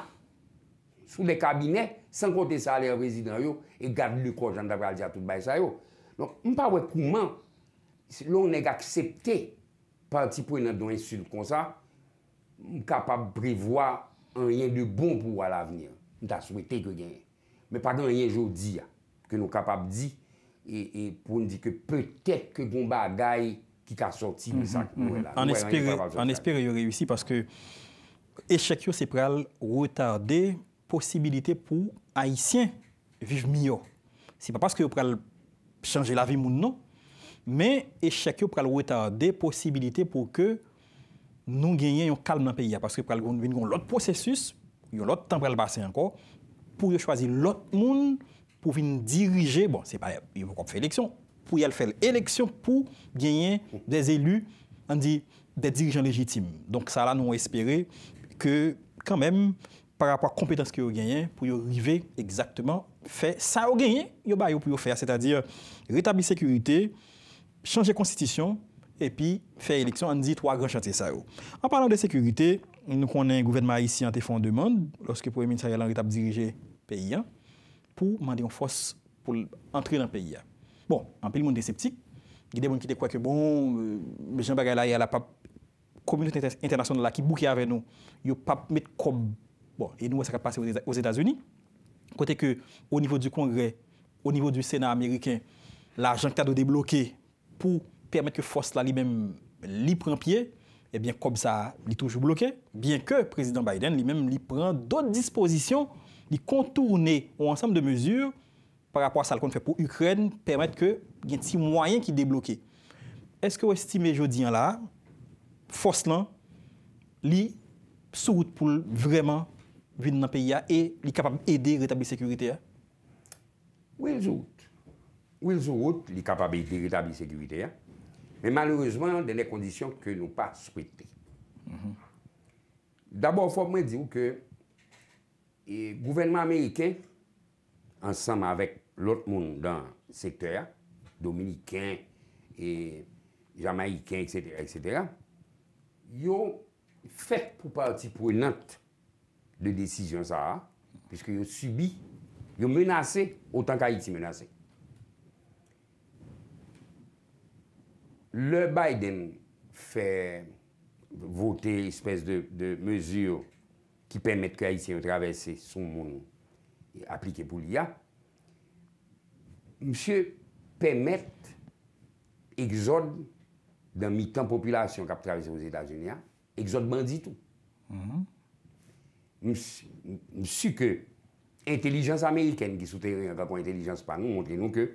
sou de kabinet, 50 saler rezi dan yo, e gav li ko jandam ral di a tout bay sa yo. Donk, mpa wè pouman, loun neg aksepte Pati pou yon adon insult kon sa, m kapap prevoa an yon de bon pou al avenir. M ta souwete kwen gen. Me pati an yon jou di ya, ke nou kapap di, e, e pou n di ke peut-et ke gomba agay ki ta sorti m sa kwen mhm, la. Mhm. E an espere yon rewisi, paske eshekyo se pral retarder posibilite pou haisyen vif miyo. Se pa paske yon pral chanje la vi moun nou, Mais échec pour des retarder possibilité pour que nous gagnions un calme dans le pays. Parce que pour l'autre processus, l'autre temps pour le passer encore, pour choisir l'autre monde pour venir diriger. Bon, c'est pas il faut qu'on fasse Pour y faire élection pour gagner des élus, on dit des dirigeants légitimes. Donc ça là, nous espérons que quand même, par rapport aux compétences que ont gagnées, pour y arriver exactement, faire ça gagné, ils vous bah, pour faire, c'est-à-dire rétablir sécurité, chanje konstitisyon, epi fey eleksyon an di 3 gran chante sa yo. An parlan de sekurite, nou konen gouvenman isi an te fondemande, loske pou eminisayalan retape dirije peyi an, pou mandi yon fos pou entre lan peyi an. Bon, an peyi moun de septik, gide moun ki te kwa ke bon, jen euh, bagay la, yon la pap komunite internasyon la ki bou ki ave nou, yon pap met kom, bon, yon nou wese ka pase yo zedazuni, kote ke o nivou du kongre, o nivou du sena ameriken, la jan ki ta do deblokye, pou permet ke fos la li men li pren piye, ebyen eh kob sa li touche blokye, byen ke prezident Biden li men li pren dot dispozisyon li kontourne ou ansam de mezur par rapport sa l kon fè pou Ukren permet ke gen ti mwayen ki deblokye. Eske ou estime jodi an la, fos lan, li sou wout pou l vreman vin nan piya e li kapab ede retabli sekurite a? Ou e ljou? Ou il sou out li kapabili dirita bi sekurite ya. Men malourezman, dene kondisyon ke nou pa sou ete. Mm-hmm. D'abord, fòp mwen di ou ke gouvernement amériken ansanm avèk lot moun dan sektè ya, dominikèn, jamaikèn, etc. Yo fèk pou parti pou enant de desisyon sa a, pisk yo subi, yo menasè otan ka iti menasè. Le Biden fè votè espèse de mèzur ki pèmèt kwa itse yon travèse son moun aplike pou l'IA, msye pèmèt egzode dan mi tan populasyon kap travèse yon Etats-Unis, egzode banditou. Mm-hmm. Msye ke, intelijans amèyken ki souterè yon kapon intelijans pa nou, montre nou ke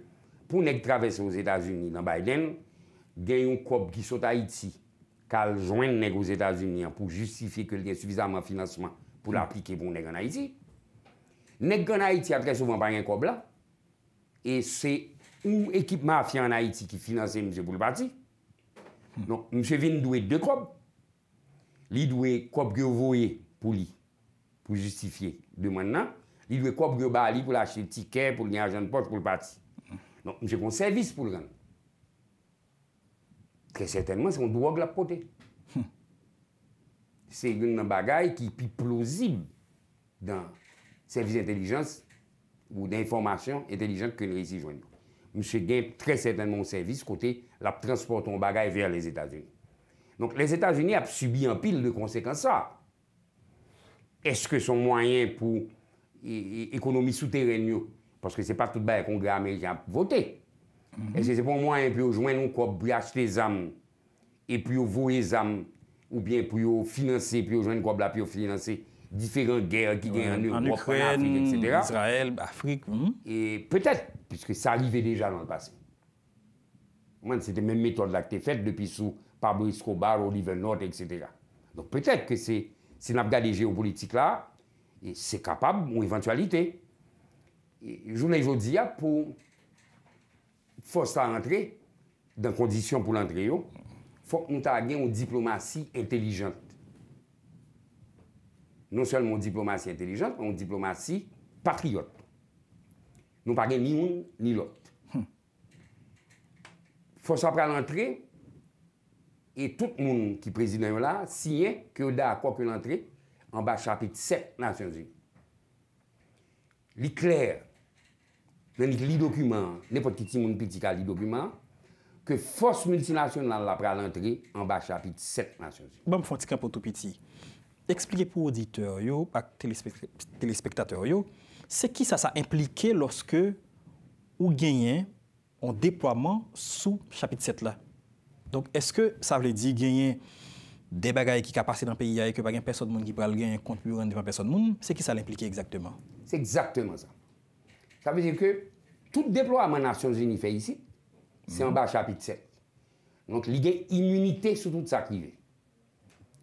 pou nèk travèse yon Etats-Unis nan Biden, gen yon kop ki sot Haïti kal jwenn neg o Zeta Zimnyan pou justifiye ke li gen sufisaman finansman pou l'aplike pou neg an Haïti. Neg gen Haïti a tre souvan pa yon kop la. E se ou ekip mafya an Haïti ki finanse mse pou l'pati. Non, mse vin dwe dwe kop. Li dwe kop ge voye pou li, pou justifiye de man nan. Li dwe kop ge bali pou l'ache tiket pou l'gen ajan pot pou l'pati. Non, mse kon servis pou l'gan nou. Très certainement, c'est un de la hum. C'est une bagaille qui est plus plausible dans service d'intelligence ou d'information intelligente que nous ici Monsieur Gain, très certainement un service côté la transporte en bagaille vers les États-Unis. Donc les États-Unis ont subi un pile de conséquences Est-ce que son moyen pour économie souterraine, parce que c'est pas tout le qu'on congrès a voter, et Est-ce que c'est pour moi pour joindre un corps pour acheter des âmes et puis vous les âmes ou bien pour financer, puis joindre quoi corps là, financer différentes guerres qui ouais, gagnent en Europe, en, Afrique, etc. Israël, Afrique. Hmm? Et peut-être, puisque ça arrivait déjà dans le passé. Moi, c'était même méthode là était faite depuis sous Pablo Escobar, Oliver North, etc. Donc peut-être que c'est si on regarde les géopolitiques là, c'est capable, ou éventualité. Et je vous dis, pour Fos ta entre, dan kondisyon pou l'entre yo, fok nou ta gen yon diplomasi entelijante. Non sel moun diplomasi entelijante, yon diplomasi patriote. Nou pa gen ni moun, ni lote. Fos apre a l'entre, et tout moun ki prezident yon la, siyen ki yon da a kwa ke l'entre, an ba chapit 7 lansen zi. Li kler, Nenik li dokumen, ne pot ki ti moun piti ka li dokumen, ke fos multilasyon lan la pralantri an ba chapit 7 mason si. Ban pou fwantik an potou piti. Eksplike pou auditeur yo, pa telespektateur yo, se ki sa sa implike loske ou genyen an depwaman sou chapit 7 la. Donk eske sa vle di genyen de bagay ki ka pase nan peyi yae ke bagen peson moun ki pral genyen konti ou rendevan peson moun, se ki sa la implike exakteman? Se exakteman sa. Ça veut dire que tout déploie à ma nation je n'y fais ici, c'est en bas chapitre 7. Donc, li gen immunité sous tout sa clivé.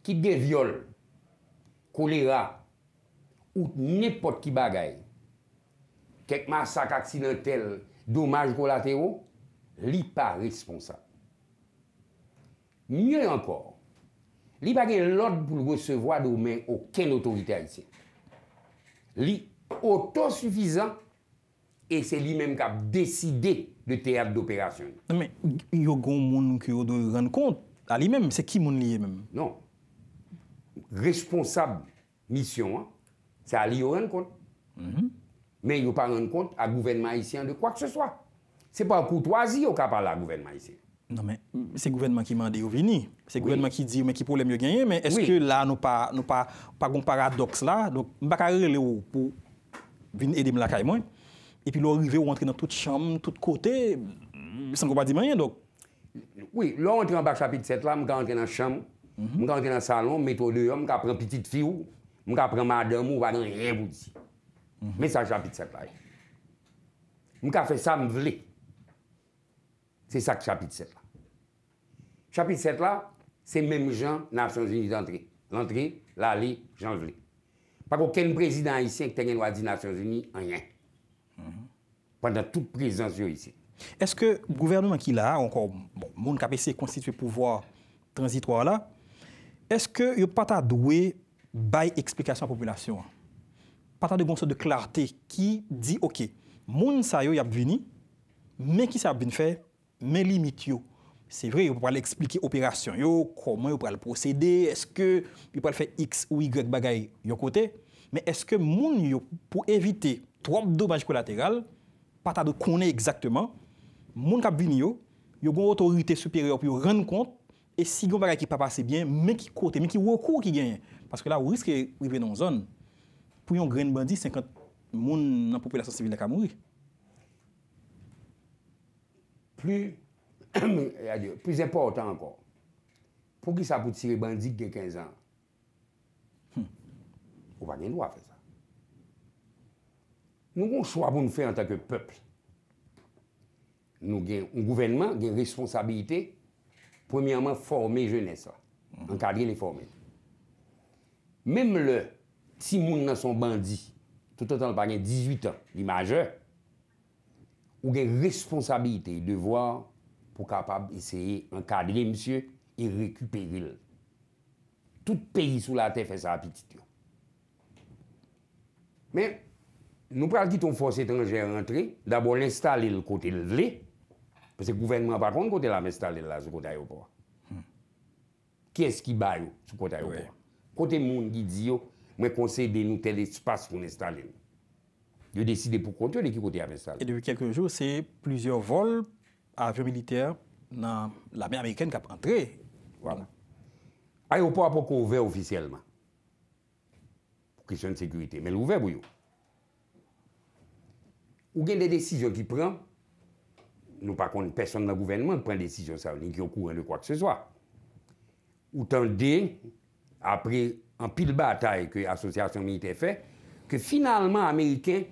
Kite gen viol, cholera, ou n'y pote ki bagaye, kek masak aksinantel, dommage collatero, li pa responsable. Mieux encore, li pa gen l'ordre pou l'recevoir d'oumen ou ken autorité a ici. Li auto-suffisant E se li menm kap deside de teatr d'operasyon. Nan men, yo goun moun ki yo do ren kont, a li menm, se ki moun liye menm? Non. Responsab mission, se a li yo ren kont. Men yo pa ren kont a gouvenman isyan de kwa ke se swa. Se pa an kout wazi yo kap ala gouvenman isyan. Nan men, se gouvenman ki mandi yo vini. Se gouvenman ki di, men ki pou lem yo genye, men eske la nou pa, nou pa, pa goun paradokse la, mbakare le ou pou vini edi mla kay mwen, et puis l'on arrive, on rentre dans toute chambre, tout côté, sans qu'on ne dise rien. Donc. Oui, là, on entre en chapitre 7, là, je rentre dans la chambre, je mm -hmm. rentre dans le salon, je mets prendre une je prends petite fille, je prends madame, on va rien vous dire. Mhm. Mais ça, chapitre 7, là. Je fais ça, je veut. C'est ça que chapitre 7, là. Chapitre 7, là, c'est même Jean, Nations Unies d'entrée. L'entrée, l'aller, Jean veux. Pas qu'aucun président haïtien qui a dit les Nations Unies, rien. pandan tout prezans yo isi. Eske, gouvernement ki bon, la, moun kapese konstituye pouvoi transitwa la, eske yo pata dwe bay eksplikasyon a popolasyon? Pata de bonso de klarté ki di, ok, moun sa yo yabvini, me ki sa yabvini fe, me limit yo. Se vre, yo pou pral eksplike operasyon yo, koman yo pral prosede, eske pou pral fe x ou y bagay yo kote, men eske moun yo pou evite 32 bandi kolateral, pata de konè exactement, moun kap vin yo, yo goun otorite superior pou yo ren kont, e si goun vare ki pa pase bien, men ki kote, men ki wokou ki genye. Paske la, ou riskè, ou i venon zon, pou yon gren bandi 50 moun nan populasyon sivil la kamouri. Plu, plus important ankon, pou ki sa pou tire bandi gen 15 an, hmm. ou pa gen nou a fese. Nou kon chwa pou nou fè an tak ke pepl. Nou gen ou gouvenman, gen responsabilite, premiyaman formé jenè sa. An kadre lè formé. Mèm lè, ti moun nan son bandi, tout an tan lè par gen 18 an, li maje, ou gen responsabilite, devòr pou kapab eseye an kadre lè msye, e rekupè rè lè. Tout peyi sou la te fè sa apetit yo. Mèm, Nou pral di ton force étrangère rentrer, d'abord l'installer kote lè, pese gouvernement par contre kote l'avestaller la sou kote aéroport. Kè es ki bayou sou kote aéroport? Kote moun di di yo, mwen konsey de nou tel espace foun installe nou. Yo deside pou kontre de ki kote avestaller. Et devè kèlke jou, se plusieurs vol avion militaire nan l'Amerikène kap rentrer. Aéroport apok ouve ofisyelman. Pou kishen de sekurite. Men l'ouvè bou yo. Ou gen de desizyon ki pran, nou pa kon, peson nan gouvenman pran desizyon sa, ni ki okou an de kwa ke se swa. Ou tan de, apre an pil batay ke asosyasyon mi te fe, ke finalman Ameriken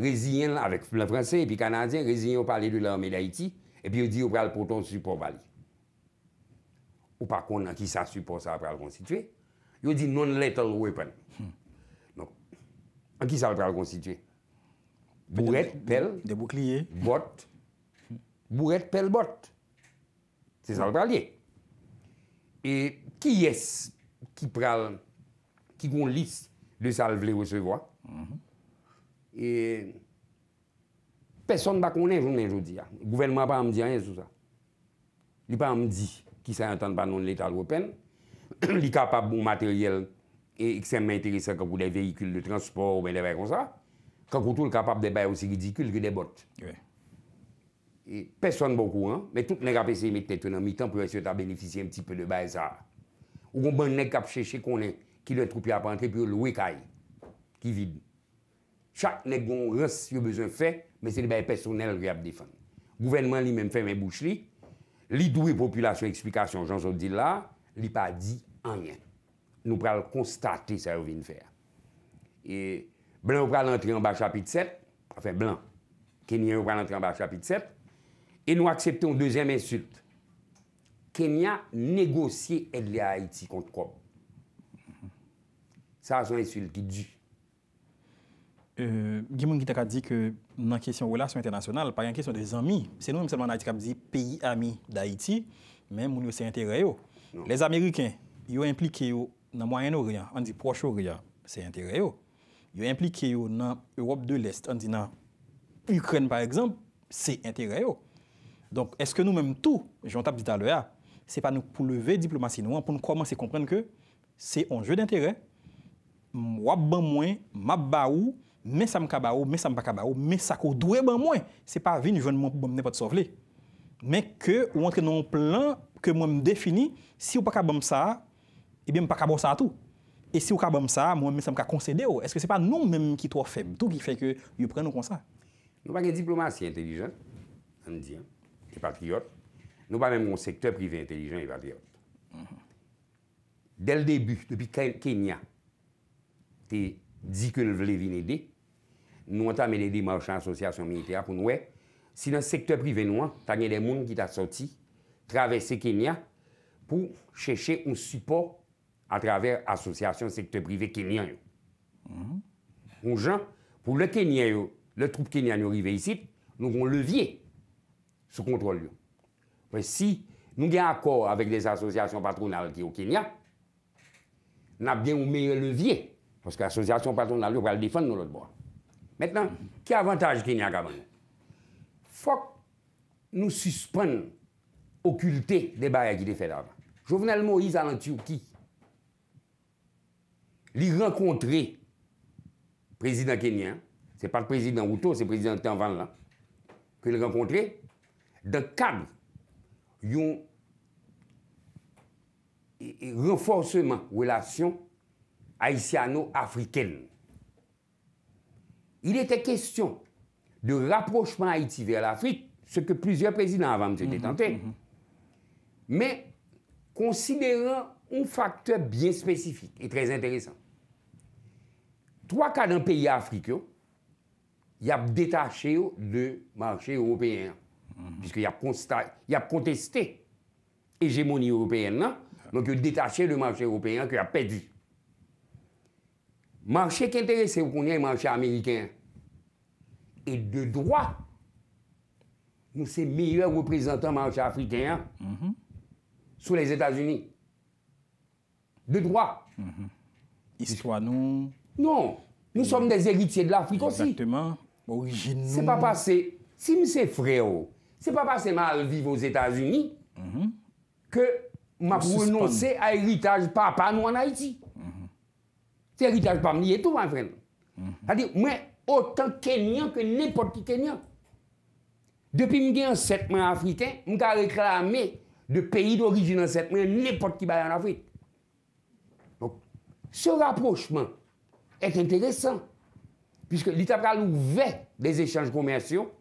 rezinyen la, avèk la Fransè epi Kanadyen, rezinyen w pa lèdou la w Medayiti, epi yo di yo pral poton supo vali. Ou pa kon, an ki sa supo sa pral konstituye, yo di non letal weapon. Hmm. An ki sa pral konstituye? Bourrette, pelle, botte, bourrette, pelle, botte, se sal pralye. E ki yes ki pral, ki kon lis, le sal vle ou se vwa, e peson bakonnen jounen joudi ya, gouvenman pa am di an yon sou sa. Li pa am di ki sa yon tan panon l'Etat l'Openn, li kapap bon materyel, e ki sa m'interesse kakou de veykul de transport ou ben de vekonsa, Ska koutou l kapap de bay osi ridikul ki de bot. Yè. E, peson boko, an, me tout neg ap esye mette ton an, mi tan pou esye ta beneficye mtipè de bay zare. Ou bon ban neg kap chè chè konen, ki le troupi ap antre, pi ou l wèk ay, ki vide. Chak neg gon res yon bezon fè, me se ne bay peson el re ap defan. Gouvenman li men fè men bouch li, li dwe populasyon eksplikasyon, jansot di la, li pa di anyen. Nou pral konstate sa yon vin fè. E... Blan ou pralantri an ba chapit 7. Afen, blan. Kenya ou pralantri an ba chapit 7. E nou aksepte yon dezem insulte. Kenya negosye edle Haiti kont koum. Sa yon insulte ki di. Euh, Gimoun Gita ka di ke nan kesyon relasyon internasyonal, pa yon kesyon de zami. Se nou mseman Haiti ka bi di peyi ami da Haiti, men moun yo non. se interay yo. Les Amerikens, yo implike yo nan mwanyen ou riyan, an di proche ou riyan, se interay yo. yo implike yo nan Europe de l'Est, an di nan Ukraine par exemple, se entere yo. Donk, eske nou menm tou, jontap dit alwe a, se pa nou pou leve diplomasy nou an, pou nou kwa manse komprenke, se onje d'entere, mwab ban mwen, mab ba ou, mesam kaba ou, mesam baka ba ou, mesako dwe ban mwen, se pa vi nou jounman pou bom ne pat sofle. Men ke ou antre nou plan, ke mwen m defini, si ou pakabam sa, ebyen pakabou sa tou. E si ou ka bom sa, mwen mwen sa mka konsede ou? Eske se pa nou mwen mwen ki to feb? Tout ki fek yo pren nou konsa? Nou pa gen diplomasi intelijen, an diyan, ki patriot, nou pa mwen mwen sektor prive intelijen ki patriot. Del debu, depi Kenya, te di ke nou vle vin edi, nou an ta men edi mwen chan asosyasyon minitea pou nou we, si nan sektor prive nou an, ta gen de moun ki ta soti, travese Kenya, pou cheche un support à travers l'association secteur privé kenyan. Mm pour le Kenyan, le troupe kenyan arrivé ici, nous avons levier ce contrôle. Mais si nous avons un accord avec les associations patronales qui sont au Kenya, nous avons bien un meilleur levier. Parce que l'association patronale va le défendre dans l'autre Maintenant, mm -hmm. quel avantage Kenya a Il faut que nous suspendions occulter des barrières qui étaient faites avant. Jovenel Moïse à qui rencontré rencontrer président kenyan, n'est pas le président Ruto, c'est le président Tanvan là, qu'il a rencontré, dans le cadre d'un renforcement relations haïtiano-africaines. Il était question de rapprochement Haïti vers l'Afrique, ce que plusieurs présidents avant m'ont mhm, mhm. Mais, considérant un facteur bien spécifique et très intéressant. Trois cas dans pays africain, il y a détaché le marché européen, puisqu'il y a contesté l'hégémonie européenne, hein. donc il a détaché le marché européen qu'il a perdu. Marché qui intéresse, vous le marché américain. Et de droit, nous sommes meilleurs représentants du marché africain hein, mm-hmm. sous les États-Unis. De drwa. Mhm. Histoire non. Non. Nou som des eritiers de l'Afrique aussi. Exactement. Origen non. Se pa pase, si mse freo, se pa pase ma vive aux Etats-Unis, ke ma pou renonse a eritage papa nou an Haiti. Se eritage papa mli etou, man frèd. A di, mwen otan kenyan ke nepot ki kenyan. Depi mde an setman afriken, mta reklamé de peyi d'origin an setman, nepot ki bayan l'Afrique. Se rapprochman mm-hmm. et interesant puisque l'Itabral ouve des echanges commerciaux,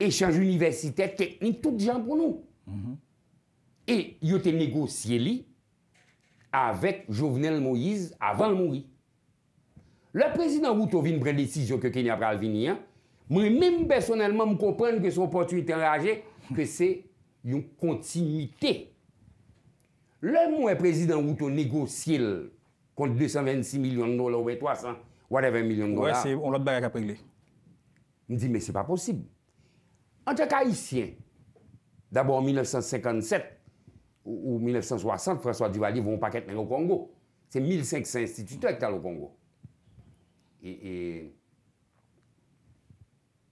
echanges universitaires, teknik, tout dijan pou nou. Et yote negosye li avèk Jovenel Moïse avan l'mouri. Le prezident Woutovine brel desisyon ke kenyabral vini an, mwen mèm personelman mou kompren ke son potu interaje ke se yon kontinuité. Le mwen prezident Woutovine negosye l contre 226 millions de dollars ou 300, whatever millions de dollars. Ouais, c'est on l'a bagarre après régler. Je me dis, mais c'est pas possible. En tant qu'haïtien, d'abord en 1957 ou, 1960, François Duvalier vont paquet au Congo. C'est 1500 instituts qui sont au Congo. Et, et...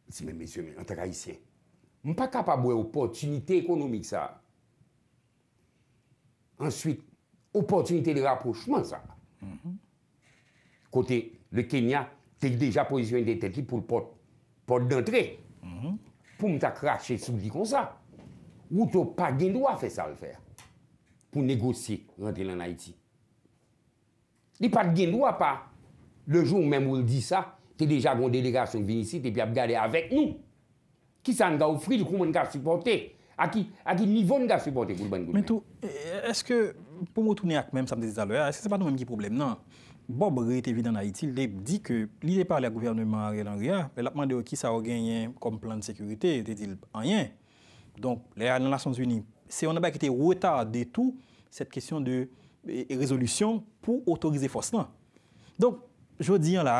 si mais messieurs, en tant qu'haïtien, je ne suis pas capable de opportunité économique ça. Ensuite, opportunité de rapprochement ça. Mhm. Kote le Kenya Te deja pozisyon detekli pou pot Pot dentre mhm. Pou mta krashe soubi kon sa Ou to pat gen dwa fe sal fer Pou negosi rente nan Haiti Li pat gen dwa pa Le jou mèm ou l di sa Te deja kon delegasyon vinisi te pi ap gade avek nou Ki sa nga ou fri Kou mwen ka supporte Aki nivon ga fupote goulben goulmen. Men tou, eske pou moutouni ak mem samdez alo ya, eske se pa nou men ki problem nan? Bob retevi nan Haiti, le di ke li de parle a gouvernement a re lan riyan, pe lapman de o ki sa o genyen kom plan de sekurite, te dil anyen. Donk, le a nan lansons uni, se yon abe ki te ou etade tou, set kesyon de rezolusyon pou otorize fos nan. Donk, jodi an la,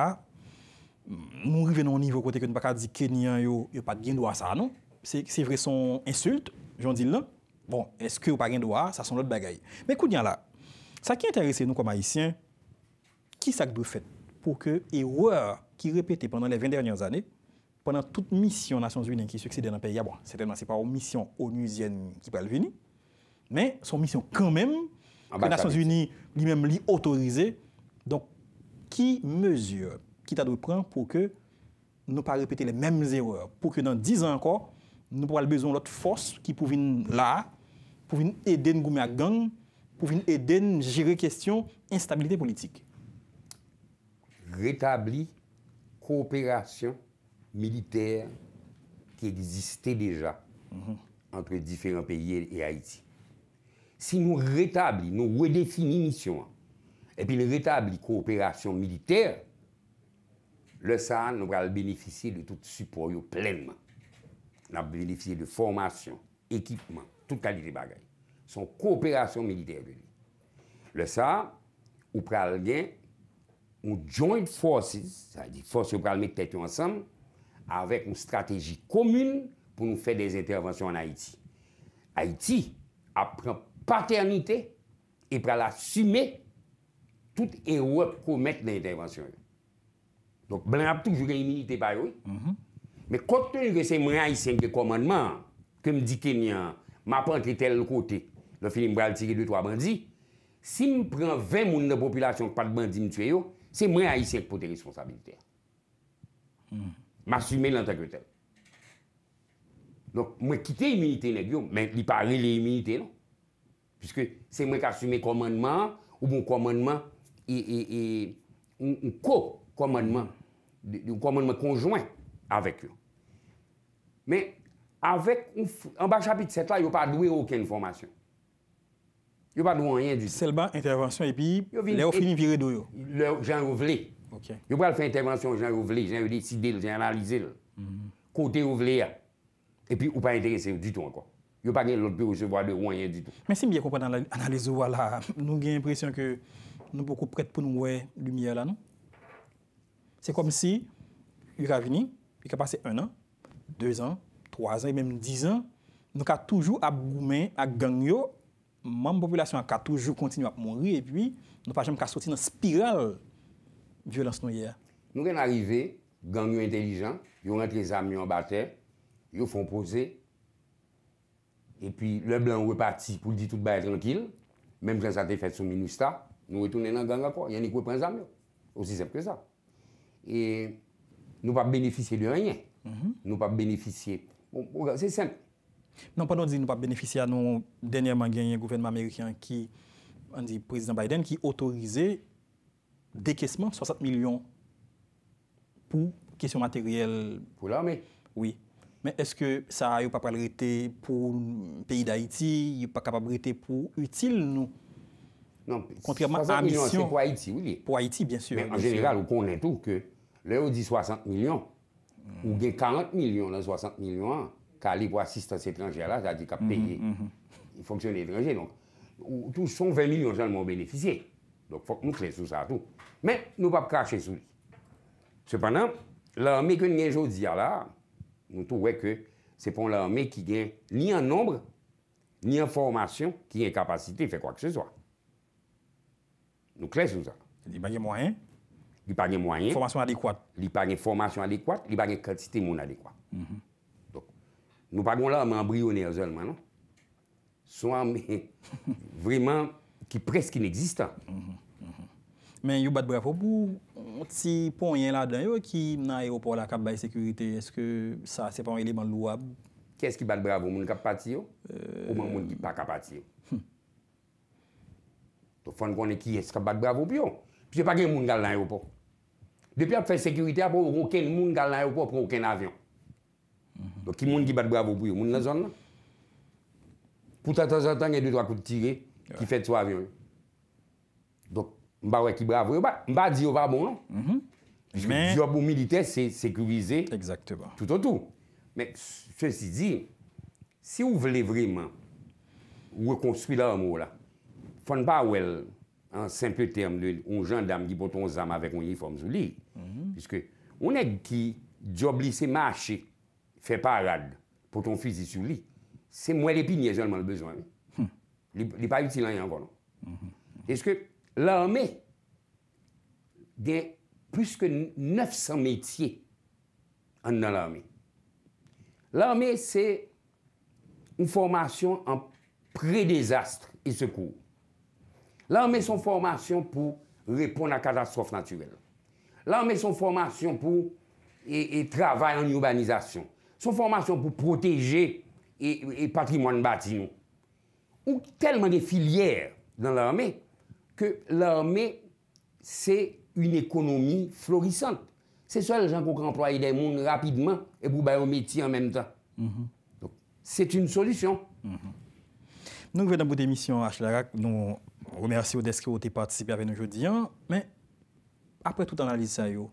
moun rivenon nivou kote kwen baka di kenyan yo, yo pat gendwa sa anon. c'est vrai son insulte, j'en dis là. Bon, est-ce que n'avez pas de droit, ça sont l'autre bagaille. Mais écoutez là, ça qui intéresse nous comme haïtiens, qui ça doit faire pour que erreur qui répétait pendant les 20 dernières années pendant toute mission Nations Unies qui succède dans le pays, ah bon, certainement, ce n'est pas une mission onusienne qui peuvent venir, mais son mission quand même, ah, les bah, Nations Unies lui-même lui autorisé. Donc, qui mesure, qui t'a de prendre pour que nous ne pas répéter les mêmes erreurs, pour que dans 10 ans encore, nous avons besoin d'autres forces qui pour là, pour aider nous à gang, pour venir aider nous gérer question instabilité politique. Rétablir coopération militaire qui existait déjà mhm. entre différents pays et Haïti. Si nous rétablissons, nous redéfinissons et puis nous rétablissons coopération militaire, le Sahel nous va bénéficier de tout support pleinement. n ap venifiye de fomasyon, ekipman, tout kalite bagay. Son kooperasyon militer de li. Le sa, ou pral gen, ou joint forces, sa di force ou pral men tete yon ansam, avek ou strategi komune pou nou fè des intervensyon an Haiti. Haiti ap pran paternite, e pral asyme tout erwap kou mette d'intervensyon yon. Donk blan ap toujou gen iminite bayoui, Mè konten yon kè se mwen a yisen kè komandman kè m di kenyan m apan kè tel l kote lò fin m bral tiri 2-3 bandi si m pren 20 moun nè populasyon kè pat bandi m tue yo se mwen a yisen kè potè responsabilite m asume lantè kè tel Mwen kite imunite nè gyon mè li pari l imunite se mwen kè asume komandman ou bon m komandman ou m ko komandman ou m komandman konjouen avèk yon. Mè, avèk, an ba chapit set la, yon pa douè ouken informasyon. Yon pa douè ouen yon dito. Selba, intervensyon, epi, lè ou fini virè douè ou. Jè an rouv lè. Yon pa lè fè intervensyon, jè an rouv lè, jè an rouv lè, jè analize lè. Mhm. Kote rouv lè, epi, ou pa interese yon dito anko. Yon pa gen lòt pe ou se vwa de rouv yon dito. Mè si mbiye kompè nan analize wò la, nou gen impresyon ke nou pokou prèt pou nou wè lumiè la nou. Se kom si, yon a veni e ka pase 1 an, 2 an, 3 an, e mèm 10 an, nou ka toujou ap gounmen, ap gangyo, mèm populasyon a ka toujou kontinu ap mounri, e pi, nou pa jèm ka soti nan spiral violans nou ye. Nou gen arrive, gangyo intelijan, yo rentre zamyon ba te, yo fon pose, e pi, lè blan wè pati pou l'ditout baye trankil, mèm jan sa te fèt sou minou sta, nou wè tounen nan ganga po, yon ik wè pren zamyon, osi zèp ke sa. E... Nou pa bènefisye lè rè nè. Nou pa bènefisye... Non, pa nou di nou pa bènefisye a nou denyèman gènyè gouvernement amerikyan ki, an di président Biden, ki otorize dekesman 60 milyon pou kesyon materyèl. Pou la mè. Oui. Mè eske sa yo pa palerite pou peyi d'Haïti, yo pa kapabrite pou util nou? Non, 60 milyon c'est pou Haïti, oui. Pou Haïti, bien sûr. Mè en général, ou konen tout que Lè ou di 60 milyon, ou gen 40 milyon nan 60 milyon, ka li pou asiste an sepranje ala, jadik ap peye. Fonksyon en franje, ou tou son 20 milyon jan moun beneficye. Fonk moun kles ou sa tou. Men, nou pap kache sou li. Sepanan, la anme kwen gen jo di ala, nou tou weke se pon la anme ki gen ni an nombre, ni an formasyon, ki gen kapasite, fè kwa ke se so. Nou kles ou sa. Se li baye mwenye? Li pa gen mwanyen. Formasyon adekwad. Li pa gen formasyon adekwad. Li pa gen katsite moun adekwad. Mhm. Nou pa gen lò, mè an brio nè yon zèl mè nan. Sò mè, vreman, ki presk ineksistan. Mè, mhm. mhm. yon bat bravo pou, si pon yon lò dan yon, ki nan ayopo la kap baye sekurite, eske sa sepan eleman louab? Ki eski bat bravo, moun kap pati yon? Euh, Ou moun ki pa kap pati yon? To fon konen ki eski kap bat bravo pi yon. Pi se pa gen moun gal nan ayopo. Depi ap fè sekurite apò, okèn moun gale nan yòpò, okèn avyon. Dok ki moun ki bat bravo pou yò, moun nan zon nan. Poutan tan zan tan, yè dè dwa kout tire, ki fè tso avyon. Dok mba wè ki bravo yò, mba diyo vabon nan. Non? Mm-hmm. Diyo pou bon milite, se sekurize, tout an tout. Mèk, se si di, si ou vle vreman, wè kon spi la mò la, fon pa wèl, en simple terme, on un gendarme qui porte un avec un uniforme sur lui. Mhm. Puisque, on est qui, job lisse, marché, fait parade, pour ton fusil sur lui. C'est moi ai seulement le besoin. Il hmm. n'est pas utile en encore. Mhm. Est-ce que l'armée, il y a plus que 900 métiers dans l'armée. L'armée, c'est une formation en pré-désastre et secours. L'armée son formation pour répondre à la catastrophe naturelle. L'armée son formation pour et, et travailler en urbanisation. Son formation pour protéger et, patrimoine bâti Ou tellement de filières dans l'armée que l'armée c'est une économie florissante. C'est ça les gens qui employé des gens rapidement et pour faire au métier en même temps. Mhm. c'est une solution. Mm -hmm. Nous venons à émission, H.L.A.R.A.C., Remerci ou deskri ou te patisipi avè nou jodi an, men apre tout analize sa yo,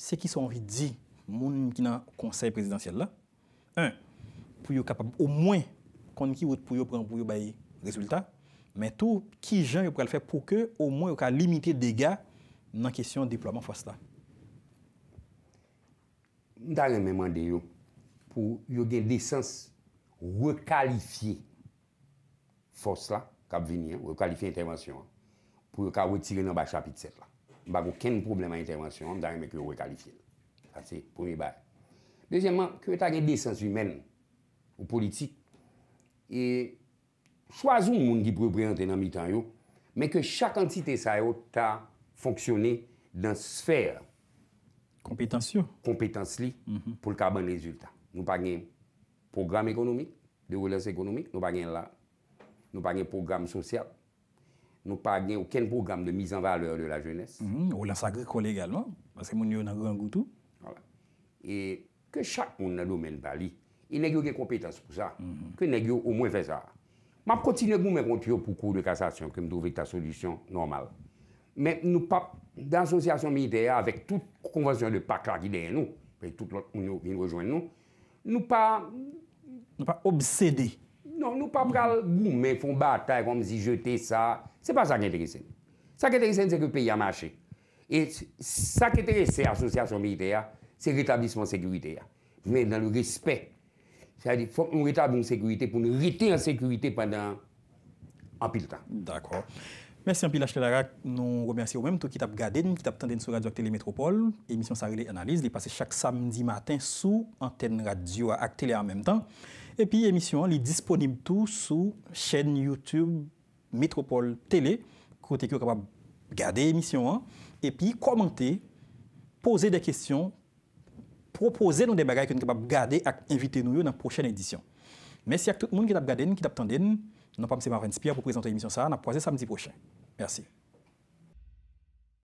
se ki son ri di moun mkina konsey presidansyèl la, an, pou yo kapab ou mwen konniki wot pou yo pran pou yo baye rezultat, men tou ki jan yo pral fè pou ke ou mwen yo ka limite dega nan kesyon deploman fòs la. Dan lè mèman de yo, pou yo gen desens rekalifi fòs la, kap vini an, ou kalifiye intervensyon an, pou yo ka wè tire nan ba chapit 7 la. Mba wè ken problem an intervensyon an, dar mwen ki yo wè kalifiye. Sa se, pou mi bè. Dezyèmman, ki yo ta gen desens ymen, ou politik, e swazou moun ki pou wè preyante nan mi tan yo, men ke chak antite sa yo ta fonksyone dan sfer kompetans li mhm. pou l ka ban rezultat. Nou pa gen program ekonomi, de wè lans ekonomi, nou pa gen la Nou pa gen program sosyal. Nou pa gen ouken program de mizan valeur de la jenese. Mhm, ou la sa grekole egalman. Basè moun yo nan gwen goutou. E ke chak moun nan lomen bali. E negyo gen kompetans pou sa. Ke mhm. negyo ou mwen fe sa. Ma protine goun men konti yo pou kou de kasasyon ke mdou vek ta solisyon normal. Men nou pa, dan sosyasyon mi deya, avek tout konvasyon de pak la ki deyè nou, pe tout lout moun yo vin rejoin nou, nou pa... Nou pa obsede... Non, nou pa pral, boum, men fon ba ta yon zi jete sa, se pa sa ki enterese. Sa ki enterese se ke peyi a mache. E sa ki enterese se asosyasyon miite ya, se retablisman sekurite ya. Vè nan le respè. Se a di, fon mou retablisman sekurite pou nou rete an sekurite pandan an pil tan. D'akor. Mèsi an pil la chelara nou remersi ou mèm. To ki tap gaden, ki tap tenten sou radio ak tele Metropole, emisyon sa rele analize, li pase chak samdi matin sou anten radio ak tele an mèm tan. Et puis, l'émission est disponible tout sous chaîne YouTube Métropole Télé, côté que vous capable de garder l'émission. Hein. et puis, commenter, poser des questions, proposer nos des bagages que vous capable de garder et inviter nous dans la prochaine édition. Merci à tout le monde qui a regardé, qui a attendu. pas M. Marvin Spire pour présenter l'émission. Ça, on a samedi prochain. Merci.